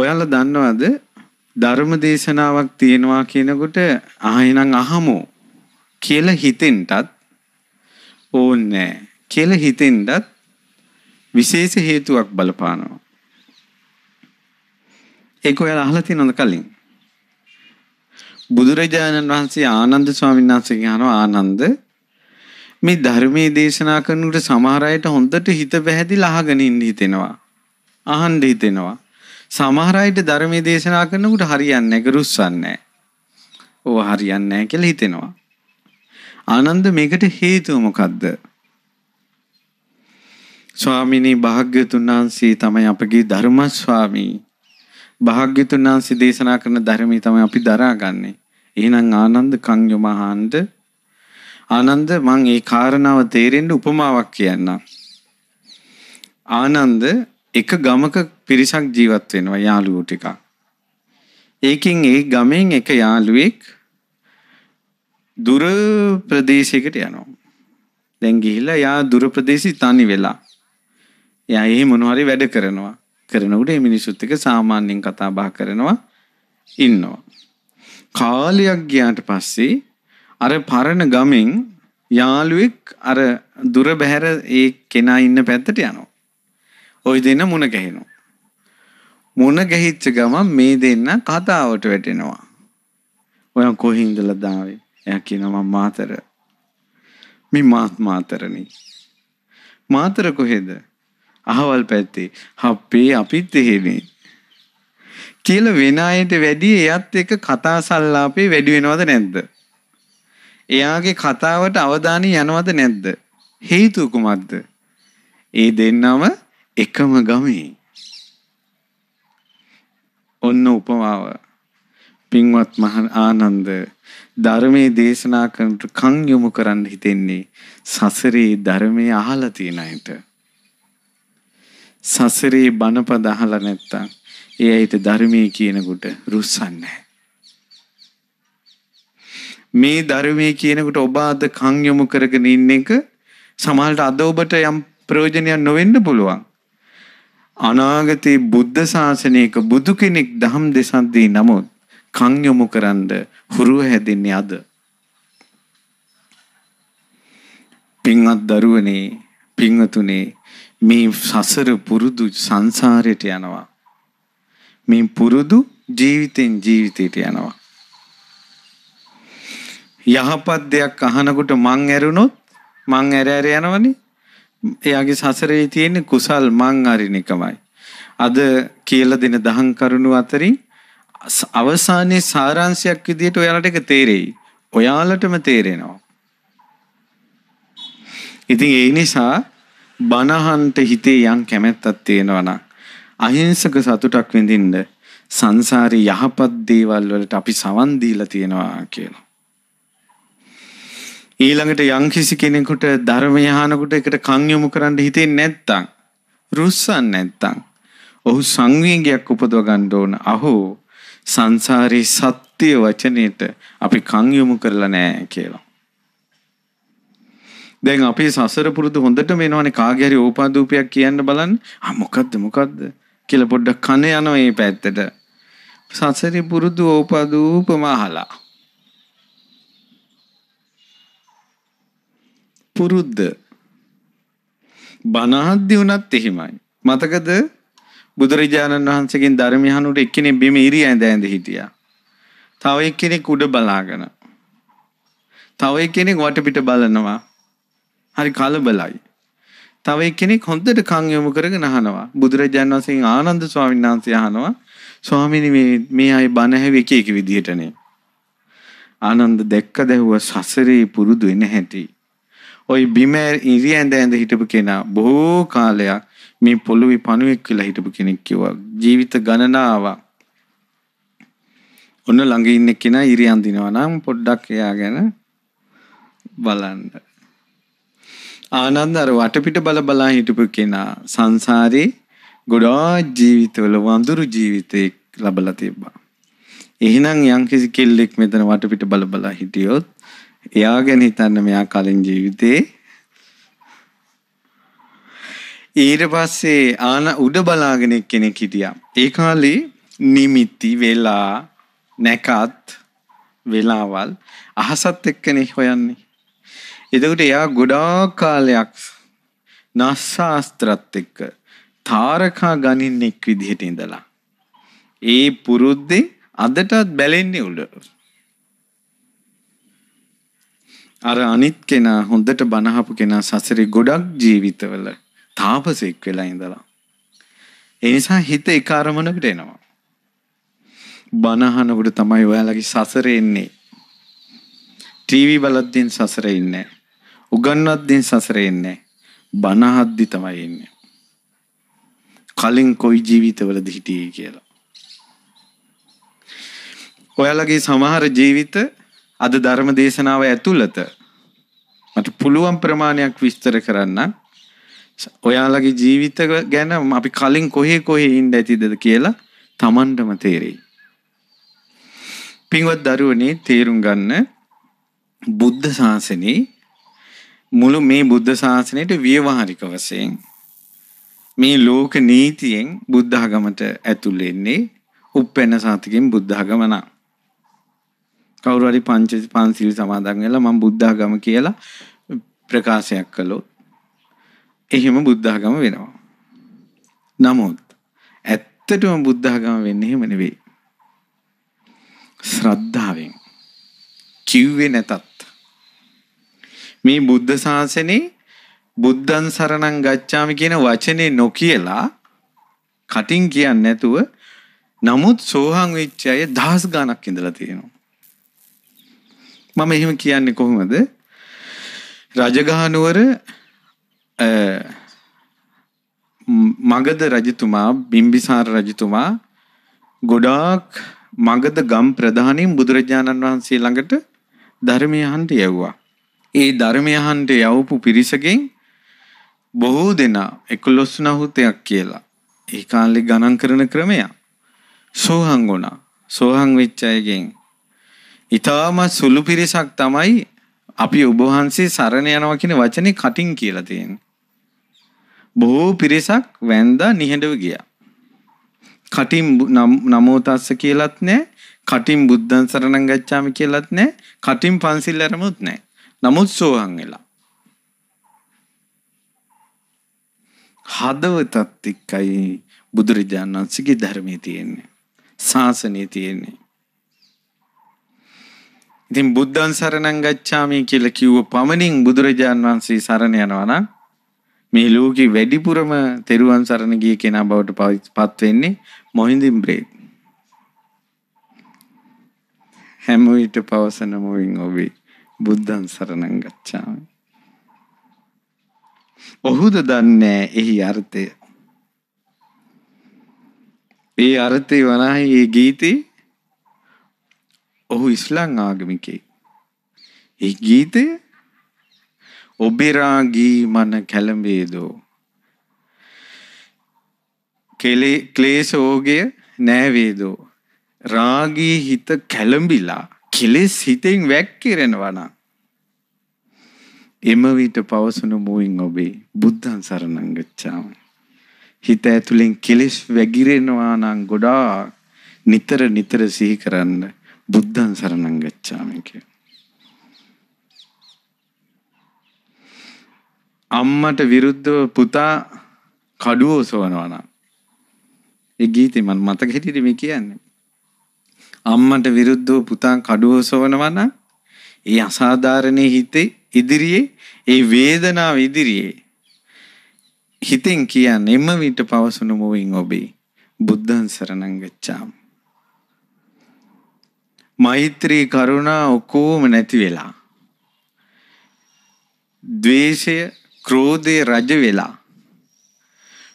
ඔයාලා දන්නවද ධර්ම දේශනාවක් තියෙනවා කියනකොට ආයෙනම් අහමු කියලා හිතෙන්ටත් ඕනේ කියලා හිතෙන්ටත් විශේෂ හේතුවක් බලපානවා. ඒක ඔයාලා අහලා තියෙනවද කලින්? බුදුරජාණන් වහන්සේ ආනන්ද ස්වාමීන් වහන්සේ කියනවා ආනන්ද මේ ධර්මයේ දේශනා කරනකොට සමහර අයට හොඳට හිත පැහැදිලා අහගෙන ඉන්න හිතෙනවා. අහන්න හිතෙනවා. සමහර අයට ධර්මයේ දේශනා කරනකොට හරියන්නේ නැහැ, ගරුස්සන්නේ ඕව හරියන්නේ නැහැ කියලා හිතෙනවා. ආනන්ද මේකට හේතුව මොකද්ද? ස්වාමිනී භාග්‍යතුන් වහන්සේ තමයි අපගේ ධර්ම ස්වාමී. භාග්‍යතුන් වහන්සේ දේශනා කරන ධර්මයේ තමයි අපි දරාගන්නේ. එහෙනම් ආනන්ද කන් යොමහන්ද ආනන්ද මං ඒ කාරණාව තේරෙන්න උපමාවක් කියන්නම්. ආනන්ද එක ගමක පිරිසක් ජීවත් වෙනවා යාළුවෝ ටිකක්. ඒකෙන් ඒ ගමෙන් එක යාළුවෙක් දුර ප්‍රදේශයකට යනවා. දැන් ගිහිල්ලා යා දුර ප්‍රදේශي තනි වෙලා. එයා එහෙ මොන හරි වැඩ කරනවා. කරනකොට මේ මිනිසුත් එක්ක සාමාන්‍යයෙන් කතා බහ කරනවා ඉන්නවා. කාලයක් ගියාට පස්සේ අර පරණ ගමෙන් යාළුවෙක් අර දුර බැහැර ඒ කෙනා ඉන්න පැත්තට යනවා. ওই දෙන්න මුණ ගැහෙනවා. මුණ ගැහිච්ච ගමන් මේ දෙන්න කතාවට වැටෙනවා. ඔයා කොහේ ඉඳලා දාවේ? එයා කියනවා මම මාතර. මේ මාත් මාතරනේ. මාතර කොහෙද? අහවල් පැත්තේ. අපේ අපිත් එහෙනේ. කියලා වෙන අයට වැඩි එයත් එක්ක කතා සංවාපේ වැඩි වෙනවද නැද්ද? එයාගේ කතාවට අවධානය යනවද නැද්ද? හේතුව කුමක්ද? ඒ දෙන්නම එකම ගමේ ඔන්න උපමාව පින්වත් මහන් ආනන්ද ධර්මයේ දේශනා කරනට කන් යොමු කරන්න හිතෙන්නේ සසරේ ධර්මයේ අහලා තියෙන අයට සසරේ බණපද අහලා නැත්තම් ඒ අයට ධර්මයේ කියනකොට රුස්සන්නේ මේ ධර්මයේ කියනකොට ඔබ අද කන් යොමු කරගෙන ඉන්න එක සමහරට අද ඔබට යම් ප්‍රයෝජනයක් නොවෙන්න පුළුවන් අනාගතේ බුද්ධ ශාසනයක බුදු කෙනෙක් දහම් දෙසද්දී නමුත් කන් යොමු කරන්ද හුරුව හැදෙන්නේ අද. පින්වත් දරුවනේ පින්වතුනේ මේ සසර පුරුදු සංසාරයට යනවා. මේ පුරුදු ජීවිතෙන් ජීවිතයට යනවා. යහපත් දෙයක් අහනකොට මං ඇරුණොත් මං ඇර ඇර යනවනේ එයාගේ සසරේ තියෙන කුසල් මං අරින එකමයි. අද කියලා දෙන දහම් කරුණු අතරින් අවසානයේ සාරාංශයක් විදිහට ඔයාලට ඒක තේරෙයි. ඔයාලටම තේරෙනවා. ඉතින් ඒ නිසා බනහන්ට හිතේ යම් කැමැත්තක් තියෙනවා නම් අහිංසක සතුටක් විඳින්න සංසාරේ යහපත් දේවල් වලට අපි සවන් දීලා තියෙනවා කියලා. ඊළඟට යම්කිසි කෙනෙකුට ධර්මය අහනකොට එකට කන් යොමු කරන්න හිතෙන්නේ නැත්තම් රුස්සන් නැත්තම් ඔහු සංවේගයක් උපදව ගන්න ඕන අහෝ සංසාරේ සත්‍ය වචනෙට අපි කන් යොමු කරලා නැහැ කියලා. දැන් අපේ සසර පුරුදු හොඳටම එනවනේ කාගේ හරි ඕපාදූපයක් කියන්න බලන්න. ආ මොකද්ද මොකද්ද කියලා පොඩ්ඩක් කන යනවා මේ පැත්තට. සසරේ පුරුදු ඕපාදූපම අහලා. පුරුද්ද. බනහද්දි වුණත් එහෙමයි. මතකද බුදුරජාණන් වහන්සේගෙන් ධර්මය අහනකොට එක්කෙනෙක් බිම ඉරි ඇඳ ඇඳ හිටියා. තව එක්කෙනෙක් උඩ බලාගෙන. තව එක්කෙනෙක් වටපිට බලනවා. හරි කලබලයි. තව එක්කෙනෙක් හොඳට කන් යොමු කරගෙන අහනවා. බුදුරජාණන් වහන්සේගෙන් ආනන්ද ස්වාමීන් වහන්සේ අහනවා ස්වාමීනි මේ මේ අය බණ ඇහුවේ එක එක විදිහටනේ. ආනන්ද දැක්ක දැහුව සසරේ පුරුදු වෙන හැටි. ওই බිම ඉරි ඇඳ ඇඳ හිටපු කෙනා බොහෝ කාලයක් මේ පොළොවේ පණුවෙක් කියලා හිටපු කෙනෙක් කිව්වා. ජීවිත ගණනාවක්. ඔන්න ළඟ ඉන්න කෙනා ඉරි අඳිනවා නම් පොඩ්ඩක් එයා ගැන බලන්න. ආනන්ද අර වටපිට බල බලා හිටපු කෙනා සංසාරේ ගොඩාක් ජීවිතවල වඳුරු ජීවිතයක් ලබලා තිබ්බා. එහෙනම් යම්කිසි කෙල්ලෙක් මෙතන වටපිට බල බලා හිටියොත් එයා ගැන හිතන්න මෙයා කලින් ජීවිතේ ඊට පස්සේ ආන උඩ බලාගෙන කෙනෙක් හිටියා. ඒ කාලේ නිමිති වෙලා නැකත් වෙලාවල් අහසත් එක්කනේ හොයන්නේ. එතකොට එයා ගොඩාක් කාලයක් නස්සාස්ත්‍රත් එක්ක තාරකා ගනින්නෙක් විදිහට ඉඳලා. ඒ පුරුද්දේ අදටත් බැලෙන්නේ උඩ. අර අනිත් කෙනා හොඳට බනහපු කෙනා සසරේ ගොඩක් ජීවිතවල තාපසෙක් වෙලා ඉඳලා. ඒ නිසා හිත එක අරමුණකට එනවා. බනහනකොට තමයි ඔයාලගේ සසර එන්නේ. ටීවී බලද්දී සසර ඉන්නේ. උගන්වද්දී සසර එන්නේ. බනහද්දි තමයි එන්නේ. කලින් කොයි ජීවිතවලද හිටියේ කියලා. ඔයාලගේ සමහර ජීවිත අද ධර්ම දේශනාව ඇතුළත මට පුළුවන් ප්‍රමාණයක් විස්තර කරන්න ඔයාලගේ ජීවිත ගැන අපි කලින් කොහේ කොහේ ඉන්න ඇතිදද කියලා තමන්ටම තේරෙයි. පින්වත් දරුවනේ තේරුම් ගන්න බුද්ධ ශාසනයේ මුළු මේ බුද්ධ ශාසනයට ව්‍යවහාරික වශයෙන් මේ ලෝක නීතියෙන් බුද්ධ ආගමට ඇතුල් වෙන්නේ උප්පෙන්න සාතිකෙන් බුද්ධ ආගමනා කවුරු හරි පංච පන්සිල් සමාදන් වෙලා මම බුද්ධඝම කියලා ප්‍රකාශයක් කළොත් එහෙම බුද්ධඝම වෙනවා. නමුත් ඇත්තටම බුද්ධඝම වෙන්නේ එහෙම නෙවෙයි. ශ්‍රද්ධාවෙන් කිව්වේ නැතත් මේ බුද්ධ ශාසනේ බුද්ධං සරණං ගච්ඡාමි කියන වචනේ නොකියලා කටින් කියන්නේ නැතුව නමුත් සෝහන් වෙච්ච අය දහස් ගණක් ඉඳලා තියෙනවා. මම එහෙම කියන්නේ කොහොමද රජගහනුවර මගද රජතුමා බිම්බිසාර රජතුමා ගොඩාක් මගද ගම් ප්‍රධානීන් බුදුරජාණන් වහන්සේ ළඟට ධර්මය අහන්ට යව්වා. ඒ ධර්මය අහන්ට යවපු පිරිසගෙන් බොහෝ දෙනා එකොළොස් නහුතයක් කියලා. ඒ කාලේ ගණන් කරන ක්‍රමය. සෝහන් වුණා. සෝහන් වෙච්ච අයගෙන් ඉතාමත් සුළු පිරිසක් තමයි අපි ඔබ වහන්සේ සරණ යනවා කියන වචනේ කටින් කියලා තියෙන්නේ. බොහෝ පිරිසක් වැන්දා නිහඬව ගියා. කටින් නමෝ තස්ස කියලාත් නැහැ, කටින් බුද්ධං සරණං ගච්ඡාමි කියලාත් නැහැ, කටින් පන්සිල් අරමුත් නැහැ. නමුත් සෝහන් වෙලා. හදවතත් එක්කයි බුදුරජාණන් වහන්සේගේ ධර්මයේ තියෙන්නේ. ශාසනයේ තියෙන්නේ. ඉතින් බුද්ධං සරණං ගච්ඡාමි කියලා කිව්ව පමණින් බුදුරජාන් වහන්සේ සරණ යනවා නම් මේ ලෝකේ වැඩිපුරම තෙරුවන් සරණ ගිය කෙනා බවට පත් වෙන්නේ මොහින්දින් බ්‍රේත්. හැම විට පවසන මොවින් ඔබේ බුද්ධං සරණං ගච්ඡාමි. ඔහුද දන්නේ එහි අර්ථය. ඒ අර්ථය වනාහි ඒ ගීතේ ඔහු ඉස්ලාම් ආගමිකයෙක්. ඒ ගීතය ඔබෙරාගී මන කැළඹේදෝ. කෙලේ ක්ලේශෝගය නෑවේදෝ. රාගී හිත කැළඹිලා කෙලෙස් හිතෙන් වැක්කිරෙනවනම් එම විට පවසන මුවින් ඔබේ බුද්ධන් සරණං ගච්ඡාම හිත ඇතුලෙන් කෙලෙස් වැగిරෙනවා නම් ගොඩාක් නිතර නිතර සිහි කරන්න බුද්ධං සරණං ගච්ඡාමි කිය. අම්මට විරුද්ධව පුතා කඩුව ඔසවනවා නම් ඒ ගීතේ මම මතක හිටියේ මේ කියන්නේ. අම්මට විරුද්ධව පුතා කඩුව ඔසවනවා නම් ඒ අසාධාරණේ හිතේ ඉදිරියේ ඒ වේදනාව ඉදිරියේ හිතෙන් කියන්නේ එම විට පවසුණු මොවින් ඔබේ බුද්ධං සරණං ගච්ඡාමි මෛත්‍රී කරුණා ඔක්කොම නැති වෙලා. ද්වේෂය, ක්‍රෝධය රජ වෙලා.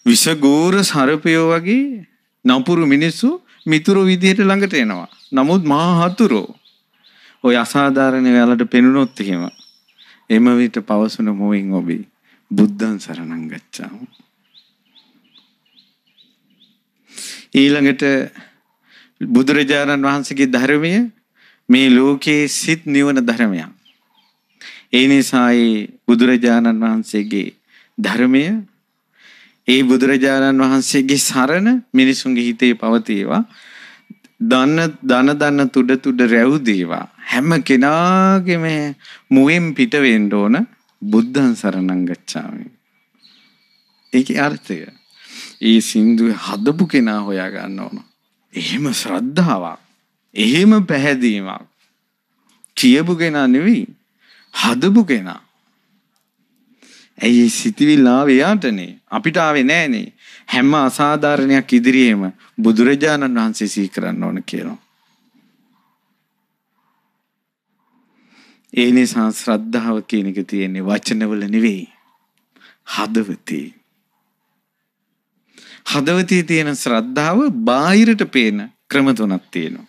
විසගෝර සර්පයෝ වගේ නපුරු මිනිස්සු මිතුරු විදිහට ළඟට එනවා. නමුත් මහා හතුරෝ ඔය අසාධාරණ වලට පෙනුනොත් එහෙම එම විට පවසන මොවින් ඔබේ බුද්ධං සරණං ගච්ඡාමි ඊළඟට බුදුරජාණන් වහන්සේගේ ධර්මය මේ ලෝකයේ සිත් නිවන ධර්මයක්. ඒ නිසායි බුදුරජාණන් වහන්සේගේ ධර්මය ඒ බුදුරජාණන් වහන්සේගේ සරණ මිනිසුන්ගේ හිතේ පවතිවා. දන දන දන තුඩ තුඩ රැව් දේවා හැම කෙනාගේම මුවෙන් පිට වෙන්න ඕන බුද්ධං සරණං ගච්ඡාමි. ඒකේ අර්ථය. ඒ සින්දු හදපු කෙනා හොයා ගන්න ඕන. එහෙම ශ්‍රද්ධාවක් එහෙම පැහැදීමක් කියපු කෙනා නෙවෙයි හදපු කෙනා ඇයි සිතිවිල්ල ආවේ යාටනේ අපිට ආවේ නෑනේ හැම අසාධාරණයක් ඉදිරියේම බුදුරජාණන් වහන්සේ සිහි කරන්න ඕන කියලා. ඒ නිසා ශ්‍රද්ධාව කියන එක තියෙන්නේ වචනවල නෙවෙයි හදවතේ. හදවතේ තියෙන ශ්‍රද්ධාව බාහිරට පේන ක්‍රම තුනක් තියෙනවා.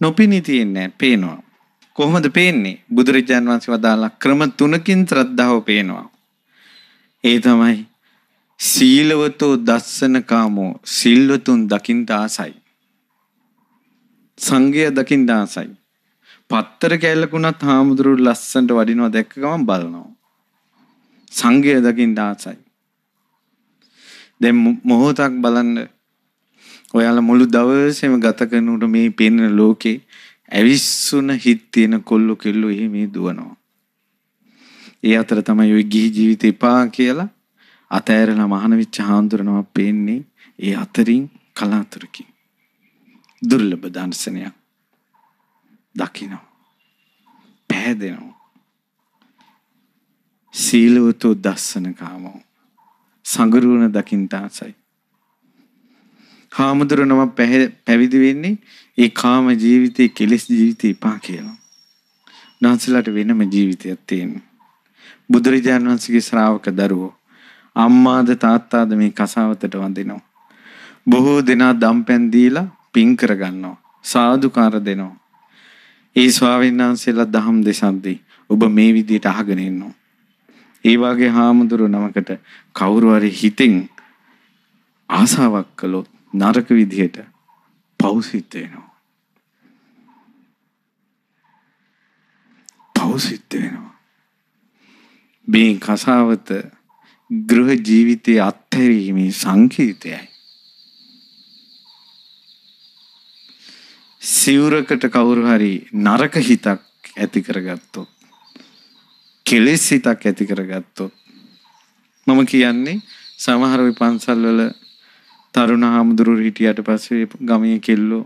නොපෙනී තියන්නේ පේනවා. කොහොමද පේන්නේ? බුදුරජාන් වහන්සේ වදාලා ක්‍රම තුනකින් ශ්‍රද්ධාව පේනවා. ඒ තමයි සීලවතෝ දස්සන කාමෝ සිල්වතුන් දකින්න ආසයි. සංගය දකින්න ආසයි. පත්තර කැල්ලකුණත් හාමුදුරුවෝ ලස්සනට වඩිනවා දැක්ක ගමන් බලනවා. සංගය දකින්න ආසයි. දැන් මොහොතක් බලන්න ඔයාලා මුළු දවසේම ගත කරනකොට මේ පේන ලෝකේ ඇවිස්සුන හිත් තියෙන කොල්ලු කෙල්ලු එහෙම දුවනවා. ඒ අතර තමයි ওই ගිහි ජීවිත එපා කියලා අතෑරලා මහානවිච්ච හාමුදුරනවා පේන්නේ ඒ අතරින් කලාතුරකින්. දුර්ලභ දර්ශනයක්. දකිනවා. පැහැදෙනවා. සීලවතෝ දස්සන කාමෝ සඟරුවන දකින්ට ආසයි. හාමුදුරනම පැවිදි වෙන්නේ ඒ කාම ජීවිතේ කෙලෙස් ජීවිතේ එපා කියලා. නාන්සලාට වෙනම ජීවිතයක් තියෙනවා. බුදුරජාණන් වහන්සේගේ ශ්‍රාවක දරුවෝ අම්මාද තාත්තාද මේ කසාවතට වඳිනවා. බොහෝ දෙනා දම්පැන් දීලා පින් කරගන්නවා. සාදුකාර දෙනවා. ඒ ස්වාමීන් වහන්සේලා දහම් දෙසද්දී ඔබ මේ විදිහට අහගෙන ඉන්නවා. ඒ වගේ හාමුදුරු නමකට කවුරු හරි හිතෙන් ආසාවක් කළොත් නරක විදිහට පෞසිත් වෙනවා. පෞසිත් වෙනවා. මේ කසාවත ගෘහ ජීවිතයේ අත්හැරීමේ සංකේතයයි. සිවුරකට කවුරු හරි නරක හිතක් ඇති කරගත්තොත් කෙලෙස් හිතක් ඇති කරගත්තොත් මම කියන්නේ සමහර විපන්සල් වල තරුණ හාමුදුරුවෝ හිටියට පස්සේ ගමේ කෙල්ලෝ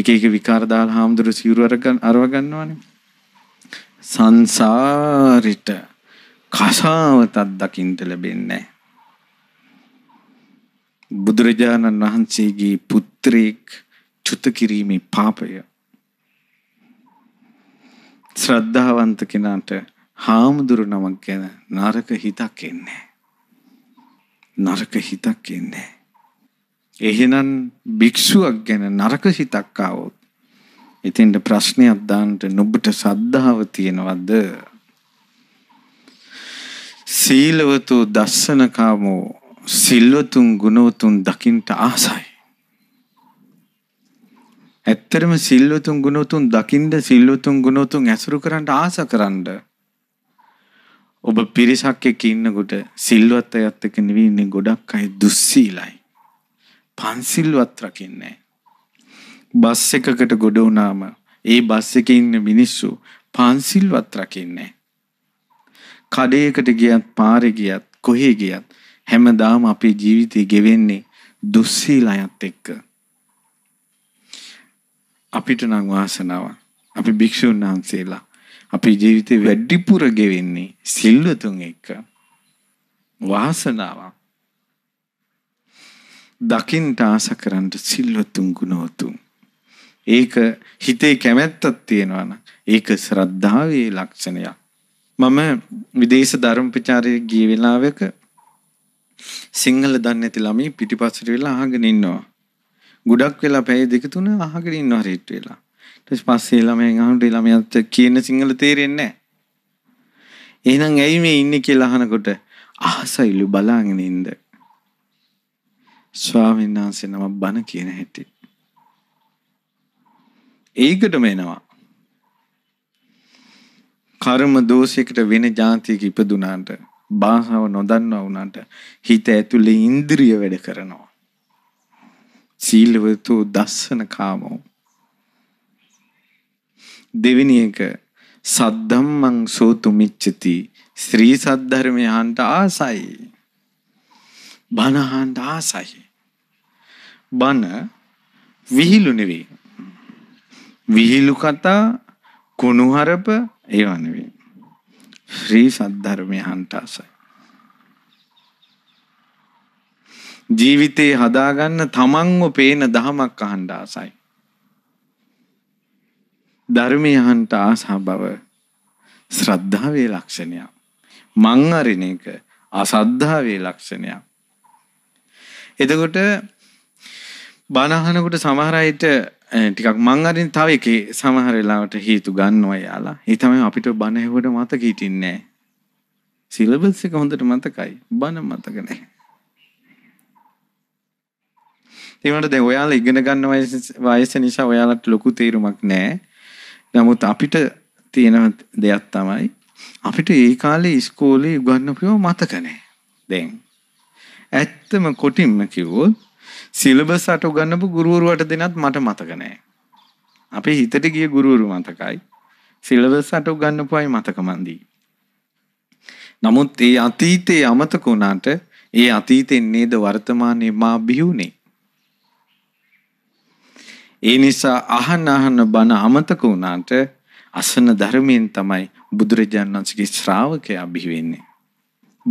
එක එක විකාර දාලා හාමුදුරුවෝ සිවුරු අරව ගන්නවනේ සංසාරිට කසාවතක් දකින්න ලැබෙන්නේ බුදුරජාණන් වහන්සේගේ පුත්‍රෙක් චුත කිරීමේ පාපය ශ්‍රද්ධාවන්ත කෙනාට හාමුදුරු නමක් ගැන නරක හිතක් එන්නේ නරක හිතක් එන්නේ එහෙනම් භික්ෂුවක් ගැන නරක හිතක් ආවොත් එතෙන්ට ප්‍රශ්නයක් දාන්න නුඹට සද්ධාව තියෙනවද සීලවතු දස්සනකාමෝ සිල්වතුන් ගුණවතුන් දකින්ට ආසයි ඇත්තටම සිල්වතුන් ගුණවතුන් දකින්ද සිල්වතුන් ගුණවතුන් ඇසුරු කරන්න ආස කරන්නේ ඔබ පිරිසක් එක්ක ඉන්නකොට සිල්වත් අයත් එක්ක නෙවෙයි ඉන්නේ ගොඩක් අය දුස්සීලයි. පන්සිල්වත් රකින්නේ බස් එකකට ගොඩ වුණාම ඒ බස් එකේ ඉන්න මිනිස්සු පන්සිල්වත් රකින්නේ කඩේකට ගියත් පාරේ ගියත් කොහේ ගියත් හැමදාම අපේ ජීවිතේ ගෙවෙන්නේ දුස්සීලයත් එක්ක. අපිට නම් වාසනාවක්. අපි භික්ෂුන් වහන්සේලා අපේ ජීවිතේ වැඩිපුර ගෙවෙන්නේ සිල්වතුන් එක්ක වාසනාවක් දකින්ට ආස කරන්න සිල්වතුන් ගුණවතුන් ඒක හිතේ කැමැත්තක් තියෙනවා නම් ඒක ශ්‍රද්ධාවේ ලක්ෂණයක් මම විදේශ ධර්ම ප්‍රචාරයේ ගිය වෙලාවක සිංහල දන්නේ නැති ළමයි පිටිපස්සට වෙලා අහගෙන ඉන්නවා ගොඩක් වෙලා පැය දෙක තුන අහගෙන ඉන්නවා රීට් වෙලා ඊට පස්සේ ළමයන් අහනට ළමයාට කියන සිංහල තේරෙන්නේ නැහැ එහෙනම් ඇයි මේ ඉන්නේ කියලා අහනකොට අහසයිලු බලාගෙන ඉන්න ස්වාමීන් වහන්සේ නම බණ කියන හැටි ඒකටම එනවා කර්ම දෝෂයකට වෙන જાතියක ඉපදුනාට භාෂාව නොදන්නා වුණාට හිත ඇතුලේ ඉන්ද්‍රිය වැඩ කරනවා සීලවතු දස්සන කාමෝ දෙවෙනි එක සද්ධම්මං සෝතුමිච්ඡති ශ්‍රී සද්ධර්මය අහන්ට ආසයි. බණ අහන්ට ආසයි. බණ විහිළු නෙවෙයි. විහිළු කතා කුණුහරප ඒවා නෙවෙයි. ශ්‍රී සද්ධර්මය අහන්ට ආසයි. ජීවිතේ හදාගන්න තමන්ව පේන දහමක් අහන්ට ආසයි. ධර්මය අහන්ට ආසා බව ශ්‍රද්ධාවේ ලක්ෂණයක්. මං අරින එක අසද්ධාවේ ලක්ෂණයක්. එතකොට බණ අහනකොට සමහර අයට ටිකක් මං අරින් තව එකේ සමහර වෙලාවට හේතු ගන්නවා යාලා. ඒ තමයි අපිට බණ ඇහුවට මතක හිටින්නේ නැහැ. සිලබස් එක හොඳට මතකයි. බණ මතක නැහැ. ඒකට දැන් ඔයාලා ඉගෙන ගන්න වයස නිසා ඔයාලට ලොකු තේරුමක් නැහැ. නමුත් අපිට තියෙන දෙයක් තමයි අපිට ඒ කාලේ ඉස්කෝලේ උගන්වපුව මතක නැහැ. දැන් ඇත්තම කොටින්ම කිව්වොත් සිලබස් අට උගන්වපු ගුරුවරුන්ට දෙනත් මට මතක නැහැ. අපේ හිතට ගිය ගුරුවරු මතකයි. සිලබස් අට උගන්වපුවයි මතක මන්දී. නමුත් ඒ අතීතයේ අමතක වුණාට ඒ අතීතෙන් නේද වර්තමානයේ මා බිහුනේ. ඒ නිසා අහන අහන බණ අමතක වුණාට අසන ධර්මයෙන් තමයි බුදුරජාණන් වහන්සේගේ ශ්‍රාවකයා බිහි වෙන්නේ.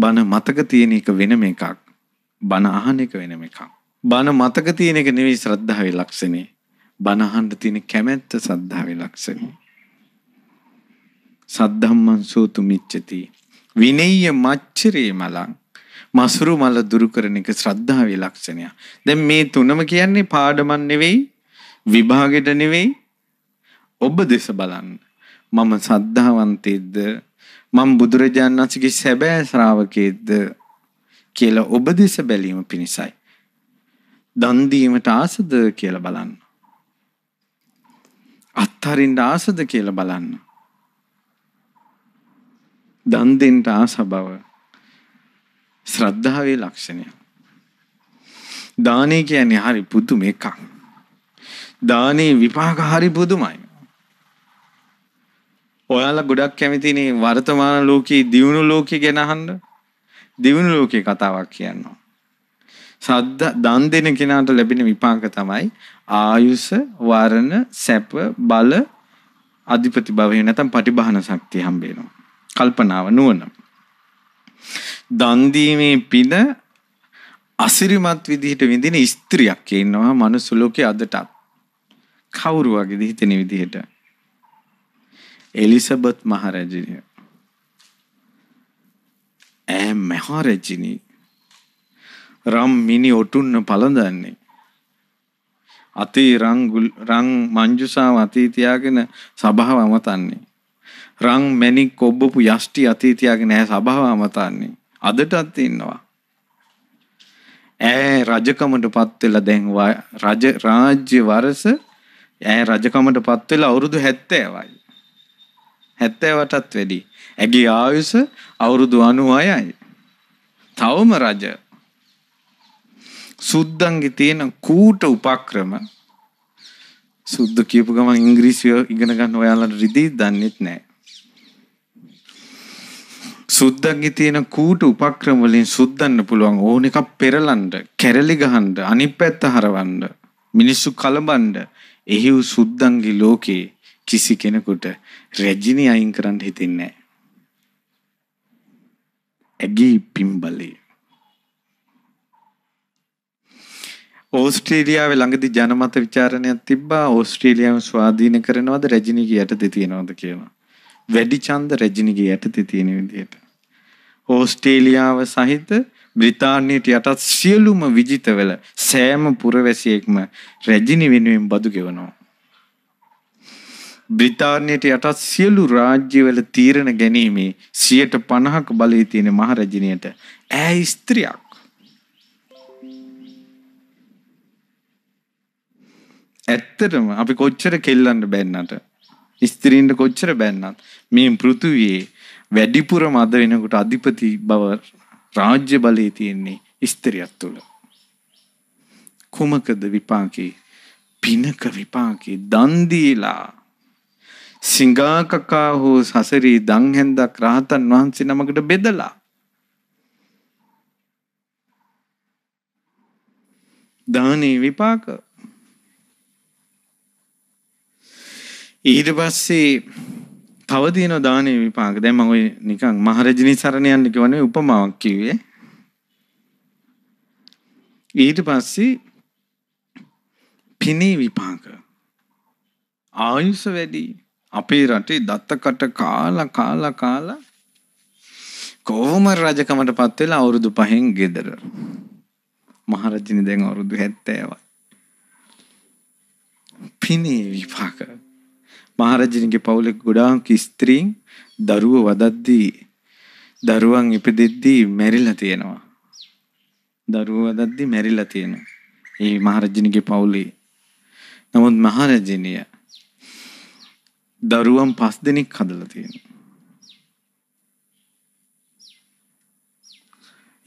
බණ මතක තියෙන එක වෙනම එකක්. බණ අහන එක වෙනම එකක්. බණ මතක තියෙන එක නෙවෙයි ශ්‍රද්ධාවේ ලක්ෂණේ. බණ අහන්න තියෙන කැමැත්ත ශ්‍රද්ධාවේ ලක්ෂණේ. සද්ධම්මං සෝතු මිච්ඡති. විනෙය්‍ය මච්චරේ මලං මසුරු මල දුරු කරන එක ශ්‍රද්ධාවේ ලක්ෂණයක්. දැන් මේ තුනම කියන්නේ පාඩමක් නෙවෙයි විභාගෙට නෙවෙයි ඔබ දෙස බලන්න. මම සද්ධාවන්තයෙක්ද මම බුදුරජාණන් වහන්සේගේ සැබෑ ශ්‍රාවකයෙක්ද කියලා ඔබ දෙස බැලීම පිණිසයි. දන් දීමට ආසද කියලා බලන්න. අත්හරින්න ආසද කියලා බලන්න. දන් දෙන්න ආස බව ශ්‍රද්ධාවේ ලක්ෂණය. දානේ කියන්නේ හරි පුදුම එකක්. දානේ විපාක හරි පුදුමයි. ඔයාලා ගොඩක් කැමතිනේ වර්තමාන ලෝකයේ දියුණු ලෝකෙ ගැන අහන්න. දියුණු ලෝකයේ කතාවක් කියනවා. සද්ද දන් දෙන කෙනාට ලැබෙන විපාක තමයි ආයුෂ, වර්ණ, සැප, බල, අධිපති භවය නැත්නම් පටිභාන ශක්තිය හම්බ වෙනවා. කල්පනාව නුවණ. දන් දීමේ පින අසිරිමත් විදිහට විඳින ස්ත්‍රියක් ඉන්නවා මනුස්ස ලෝකයේ අදටත්. කවුරු වගේද හිතෙන විදිහට එලිසබෙත් මහරජිනිය ඈ මහරජිනී රම් මිනි ඔටුන්න පළඳන්නේ අතේ රංගුල් රං මංජුසාව අතේ තියාගෙන සභාව අමතන්නේ රං මැණික් කොබ්බපු යෂ්ටි අතේ තියාගෙන ඈ සභාව අමතන්නේ අදටත් ඉන්නවා ඈ රජකමටපත් වෙලා දැන් රජ රාජ්‍ය වරස ඇය රජකමට පත්වෙලා අවුරුදු හැත්තෑවයි. හැත්තෑවටත් වැඩි. ඇගේ ආයුස අවුරුදු අනු අයයි. තවම රජ සුද්දන්ගෙ තියෙන කූට උපක්‍රම සුද්දු කියපු ගමන් ඉංග්‍රීසිය ඉගෙන ගන්න ඔයාලට රිදී දන්නෙත් නෑ. සුද්දන්ගේ තියෙන කූට උපක්‍රම වලින් සුද්දන්න පුළුවන් ඕන එකක් පෙරලන්න, කැරලි ගහන්න, අනිත් පැත්ත හරවන්න, මිනිස්සු කලබන්න එහිව් සුද්ධන්ගේ ලෝකේ කිසි කෙනෙකුට රැජිනි අයින් කරන්න හිතෙන්නේ ඇගී පිම්බලේ ඕස්ට්‍රේලියාවේ ළඟදි ජනමත ਵਿਚාරණයක් තිබ්බා ඕස්ට්‍රේලියාව ස්වාධීන කරනවද රජිනිගේ යටතේ තියෙනවද කියලා. වැඩි ඡන්ද රජිනිගේ යටතේ තියෙන විදිහට. ඕස්ට්‍රේලියාව සහිත බ්‍රිතාන්‍යයට යටත් සියලුම විජිතවල සෑම පුරවැසියෙක්ම රැජිනි වෙනුවෙන් බදු ගෙවනවා. බ්‍රිතාන්‍යයට යටත් සියලු රාජ්‍යවල තීරණ ගැනීමේ සියයට පණහක බලය තියෙන මහරජිනයට ඇයි ස්ත්‍රියක්. ඇත්තටම අපි කොච්චර කෙල්ලන්න බැන්නට ස්ත්‍රීන්ට කොච්චර බැන්නත් මේ පෘථුවයේ වැඩිපුරම අද වෙනකොට අධිපති බව රාජ්‍ය බලය තියෙන්නේ ස්ත්‍රියක් තුළ. කුමකද විපාකේ? පිනක විපාකේ දන් දීලා සිඟාකකා හෝ සසරේ දන් හැන්දක් රහතන් වහන්සේ නමකට බෙදලා දානේ විපාක ඊට පස්සේ පවතින දානේ විපාක. දැන් මම ඔය නිකන් මහරජිනී සරණ යන්න කියවනේ උපමාවක් කිව්වේ. ඊට පස්සේ පිනේ විපාක. ආයුෂ වැඩි. අපේ රටේ දත්තකට කාලා කාලා කාලා කොහොම රජකමටපත් වෙලා අවුරුදු 5න් ගෙදර. මහරජිනී දැන් අවුරුදු 70යි. පිනේ විපාක. මහරජිනගේ පවුලේ ගොඩාක් ස්ත්‍රීන් දරුවෝ වදද්දී දරුවන් ඉපදෙද්දී මැරිලා තියෙනවා. දරුවෝ වදද්දී මැරිලා තියෙනවා. මේ මහරජිනගේ පවුලේ. නමුත් මහරජිනිය දරුවන් පස් දෙනෙක් හදලා තියෙනවා.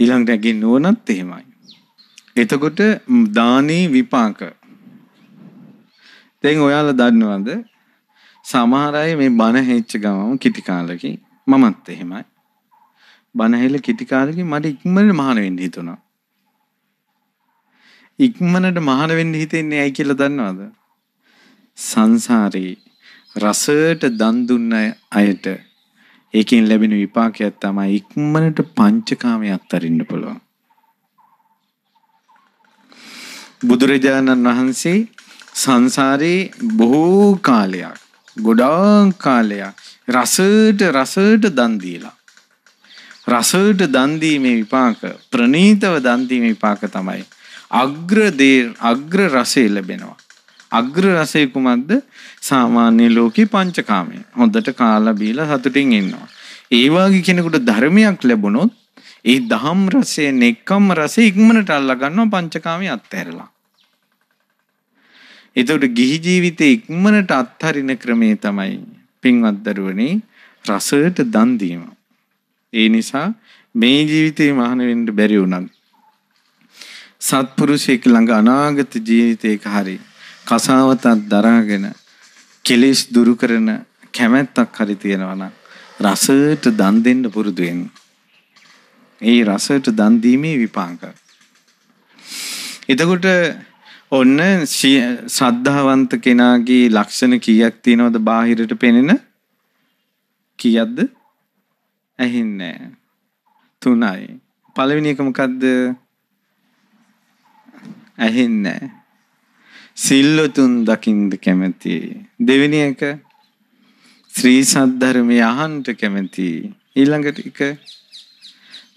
ඊළඟට ඇගේ නුවණත් එහෙමයි. එතකොට දානේ විපාක. දැන් ඔයාලා දන්නවද සමහර අය මේ බණ හෙච්ච ගමම කිටි කාලෙකින් මමත් එහෙමයි. බණ හෙල කිටි කාලෙකින් මට ඉක්මනට මහාන වෙන්න හිතුණා. ඉක්මනට මහාන වෙන්න හිතෙන්නේ ඇයි කියලා දන්නවද? සංසාරේ රසයට දන් දුන්න අයට ඒකෙන් ලැබෙන විපාකයක් තමයි ඉක්මනට පංචකාමයේ අත්හරින්න පුළුවන්. බුදුරජාණන් වහන්සේ සංසාරේ බොහෝ කාලයක් ගොඩාක් කාලයක් රසට රසට දන් දීලා රසට දන් දීමේ විපාක ප්‍රණීතව දන් දීමේ විපාක තමයි අග්‍ර දේ අග්‍ර රසය ලැබෙනවා අග්‍ර රසය කුමක්ද සාමාන්‍ය ලෝකේ පංචකාමය හොඳට කාලා බීලා සතුටින් ඉන්නවා ඒ වගේ කෙනෙකුට ධර්මයක් ලැබුණොත් ඒ දහම් රසය නෙක්කම් රසය ඉක්මනට අල්ලා ගන්නවා පංචකාමයේ අත්හැරලා එතකොට ගිහි ජීවිතේ ඉක්මනට අත්හරින ක්‍රමේ තමයි පින්වත් දරුවනේ රසයට දන් දීම. ඒ නිසා මේ ජීවිතේ මහාන වෙන්න බැරි වුණත් සත්පුරුෂයෙක් ළඟ අනාගත ජීවිතයක හරි කසාවතක් දරාගෙන කෙලෙස් දුරු කරන කැමැත්තක් හරි තියෙනවා නම් රසයට දන් දෙන්න පුරුදු වෙන්න. ඒ රසයට දන් දීමේ විපාක. එතකොට ඔන්න සද්ධාවන්ත කෙනාගේ ලක්ෂණ කීයක් තියෙනවද බාහිරට පෙනෙන? කීයක්ද? ඇහින්නේ තුනයි. පළවෙනි එක මොකද්ද? ඇහින්නේ සිල්ලතුන් දකින්ද කැමති. දෙවෙනි එක ශ්‍රී සද්ධර්මය අහන්ට කැමති. ඊළඟට එක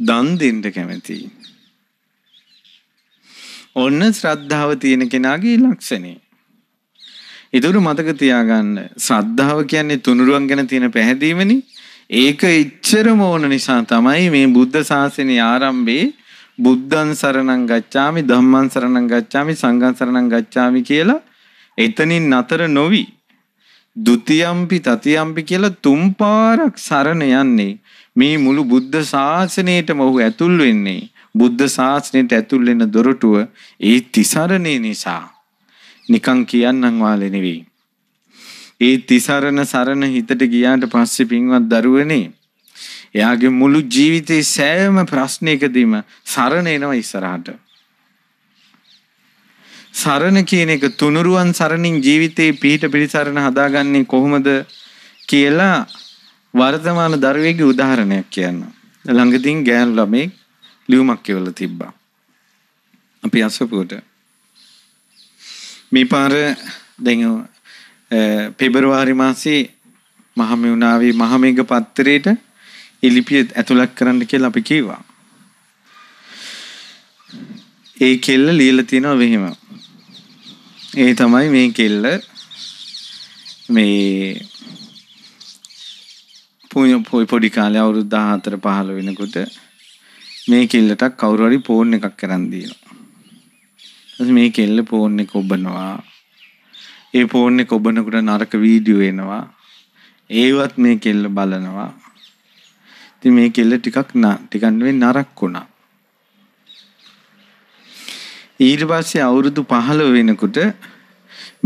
දන් දෙන්න කැමති. ඔන්න ශ්‍රද්ධාව තියෙන කෙනාගේ ලක්ෂණේ. ඉදිරි මතක තියාගන්න ශ්‍රද්ධාව කියන්නේ තුනුරුවන් ගැන තියෙන පැහැදීමනේ. ඒක එච්චරම ඕන නිසා තමයි මේ බුද්ධ ශාසනයේ ආරම්භයේ බුද්ධං සරණං ගච්ඡාමි ධම්මං සරණං ගච්ඡාමි සංඝං සරණං ගච්ඡාමි කියලා එතනින් නතර නොවි ဒ ුතියම්පි තතියම්පි කියලා තුන් පාරක් සරණ යන්නේ මේ මුළු බුද්ධ ශාසනයටම ඔහු ඇතුල් වෙන්නේ බුද්ධ ශාසනයට ඇතුල් වෙන දොරටුව ඒ තිසරණේ නිසා නිකන් කියන්නම් වාලේ නෙවෙයි. ඒ තිසරණ සරණ හිතට ගියාට පස්සේ පින්වත් දරුවනේ එයාගේ මුළු ජීවිතේ සෑම ප්‍රශ්නයකදීම සරණ එනවා ඉස්සරහට. සරණ කියන එක තුනුරුවන් සරණින් ජීවිතේ පිහිට පිළිසරණ හදාගන්නේ කොහොමද කියලා වර්තමාන දරුවෙගේ උදාහරණයක් කියන්න. ළඟදීන් ගෑනු ළමෙක් ලියුමක් කියවලා තිබ්බා. අපි අසපුවට මේ පාර දැන් පෙබරවාරි මාසේ මහමෙවුනාවේ මහමේඝ පත්තරේට ඉලිපිය ඇතුළත් කරන්න කියලා අපි කිව්වා. ඒ කෙල්ල ලියලා තියෙනවා මෙහෙම. ඒ තමයි මේ කෙල්ල මේ පොඩි කාලේ අවුරුදු 14 15 වෙනකොට මේ කෙල්ලටක් කවුරු හරි ෆෝන් එකක් කරන් දෙනවා. ඊට මේ කෙල්ල ෆෝන් එක ඔබනවා. ඒ ෆෝන් එක ඔබනකොට නරක වීඩියෝ එනවා. ඒවත් මේ කෙල්ල බලනවා. ඉතින් මේ කෙල්ල ටිකක් නා ටිකක් නෙවෙයි නරක් වුණා. ඊට පස්සේ අවුරුදු 15 වෙනකොට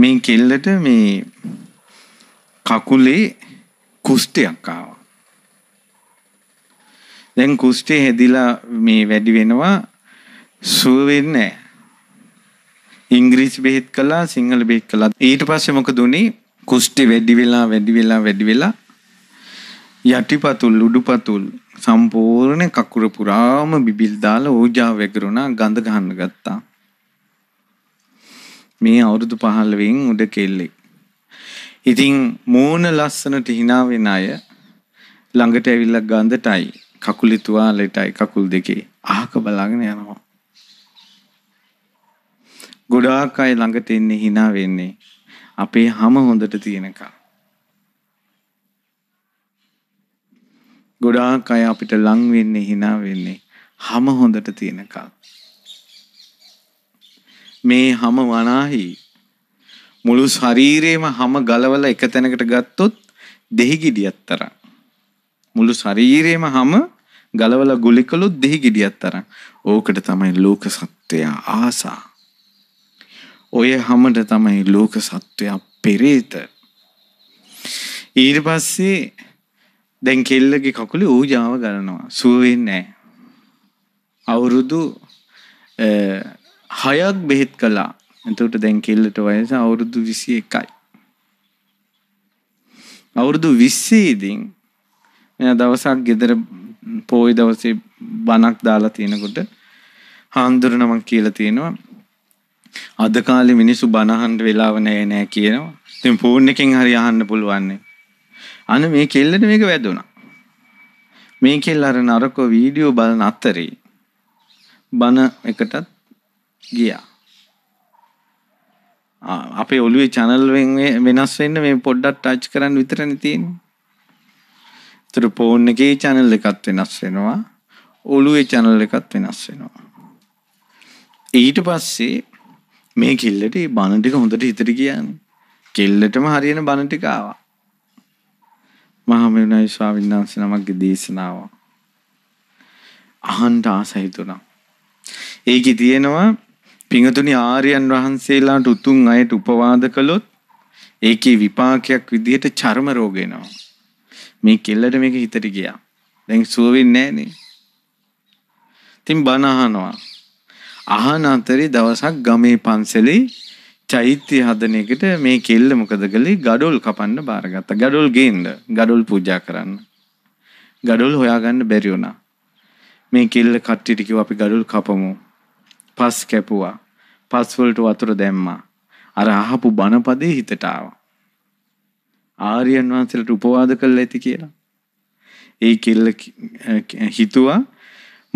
මේ කෙල්ලට මේ කකුලේ කුෂ්ටයක් ආවා. දැන් කුෂ්ඨය හැදිලා මේ වැඩි වෙනවා සුව වෙන්නේ නැහැ. ඉංග්‍රීසි බෙහෙත් කළා සිංහල බෙහෙත් කළා. ඊට පස්සේ මොකද උනේ? කුෂ්ටි වැඩි වෙලා වැඩි වෙලා වැඩි වෙලා යටිපතුල් උඩුපතුල් සම්පූර්ණ කකුර පුරාම බිබිල් දාලා ඕජා වැගිරුණා ගඳ ගන්න ගත්තා. මේ අවුරුදු 15න් උඩ කෙල්ලෙක්. ඉතින් මූණ ලස්සනට hina වෙන අය ළඟට ඇවිල්ලා ගඳටයි කකුලේ තුවාලෙටයි කකුල් දෙකේ අහක බලාගෙන යනවා. ගොඩාක් අය ළඟට එන්නේ hina වෙන්නේ අපේ හැම හොඳට තියෙනකම්. ගොඩාක් අය අපිට ලං වෙන්නේ hina වෙන්නේ හැම හොඳට තියෙනකම්. මේ හැම වනාහි මුළු ශරීරේම හැම ගලවලා එක තැනකට ගත්තොත් දෙහි ගෙඩියක් තරම් මුළු ශරීරයම හැම ගලවලා ගුලි කළොත් දෙහි ගෙඩියක් තරම්. ඕකට තමයි ලෝක සත්වයා ආසා. ඔය හැමද තමයි ලෝක සත්වයා පෙරේත. ඊට පස්සේ දැන් කෙල්ලගේ කකුලේ ඌජාව ගලනවා. සුව වෙන්නේ නැහැ. අවුරුදු හයක් බෙහෙත් කළා. එතකොට දැන් කෙල්ලට වයස අවුරුදු 21යි. අවුරුදු 20 ඉදින් එයා දවසක් ගෙදර පෝයි දවසේ බණක් දාලා තිනකොට හාමුදුර නමක් කියලා තියෙනවා අද කාලේ මිනිස්සු බණහන්ඩ වෙලාව නෑ නෑ කියනවා. ඉතින් ෆෝන් එකෙන් හරි අහන්න පුළුවන්. අන මේ කෙල්ලට මේක වැදුණා. මේ කෙල්ල අර නරක වීඩියෝ බලන අතරේ බණ එකටත් ගියා. අපේ ඔළුවේ channel වෙනස් වෙන්න මේ පොඩ්ඩක් ටච් කරන්න විතරනේ තියෙන්නේ. තර ෆෝන් එකේ channel එකත් වෙනස් වෙනවා. ඔළුවේ channel එකත් වෙනස් වෙනවා. ඊට පස්සේ මේ කිල්ලට මේ බණ ටික හොඳට හිතට කියන්නේ. කෙල්ලටම හරියන බණ ටික ආවා. මහමෙවුනායි ස්වාමීන් වහන්සේ නමක්ගේ දේශනාව. අහන්ට ආස හිතුණා. ඒකේ තියෙනවා පිඟතුනි ආර්යයන් වහන්සේලාට උතුම් අයට උපවාද කළොත් ඒකේ විපාකයක් විදිහට චර්ම රෝග එනවා. මේ කෙල්ලට මේක හිතට ගියා. දැන් සුවවෙන්නේ නැහනේ. ඉතින් බණ අහනවා. අහන අතරේ දවසක් ගමේ පන්සලේ චෛත්‍ය හදන එකට මේ කෙල්ල මොකද කළේ? gadol කපන්න බාරගත්තා. gadol ගේන්න, gadol පූජා කරන්න. gadol හොයාගන්න බැරි වුණා. මේ කෙල්ල කට්ටියට කිව්වා අපි gadol කපමු. පස් කැපුවා. පස් වලට වතුර දැම්මා. අර අහපු බණපදේ හිතට ආවා. ආර්යයන් වහන්සේලට උපවාද කළා ඇති කියලා. ඒ කෙල්ල හිතුවා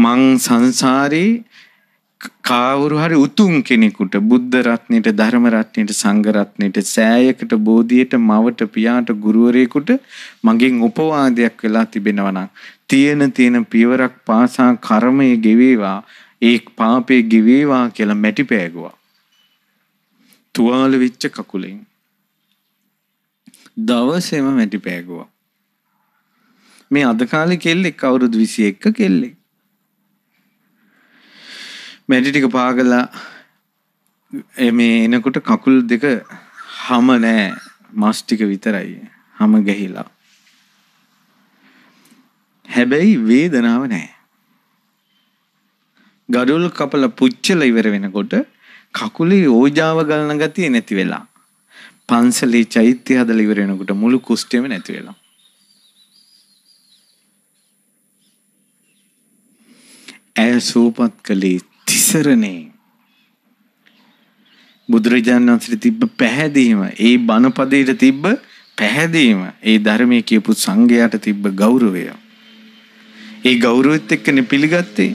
මං සංසාරේ කවුරු හරි උතුම් කෙනෙකුට බුද්ධ රත්නයට ධර්ම රත්නයට සංඝ රත්නයට සෑයකට බෝධියට මවට පියාට ගුරුවරයෙකුට මගෙන් උපවාදයක් වෙලා තිබෙනවා නම් තියෙන තියෙන පියවරක් පාසා කර්මය ගෙවේවා ඒ පාපේ ගෙවේවා කියලා මැටි පෑගුවා තුවාල වෙච්ච කකුලෙන් දවසේම මැටි පෑගුවා. මේ අද කාලේ කෙල්ලෙක් අවුරුදු 21 කෙල්ලෙක්. මැටි ටික පාගලා මේ එනකොට කකුල් දෙක හැම නෑ මස් ටික විතරයි හැම ගහිලා. හැබැයි වේදනාව නෑ. ගඩොල් කපලා පුච්චලා ඉවර වෙනකොට කකුලේ ඕජාව ගලන ගතිය නැති වෙලා. පන්සලේ චෛත්‍ය හදලා ඉවර වෙනකොට මුළු කුෂ්ඨෙම නැති වෙනවා. ඇය සූපත් කළේ තිසරණේ. බුදුරජාණන් වහන්සේ තිබ්බ පැහැදීම, ඒ බණපදයට තිබ්බ පැහැදීම, ඒ ධර්මයේ කියපු සංඝයාට තිබ්බ ගෞරවය. ඒ ගෞරවෙත් එක්කනේ පිළිගත්තේ.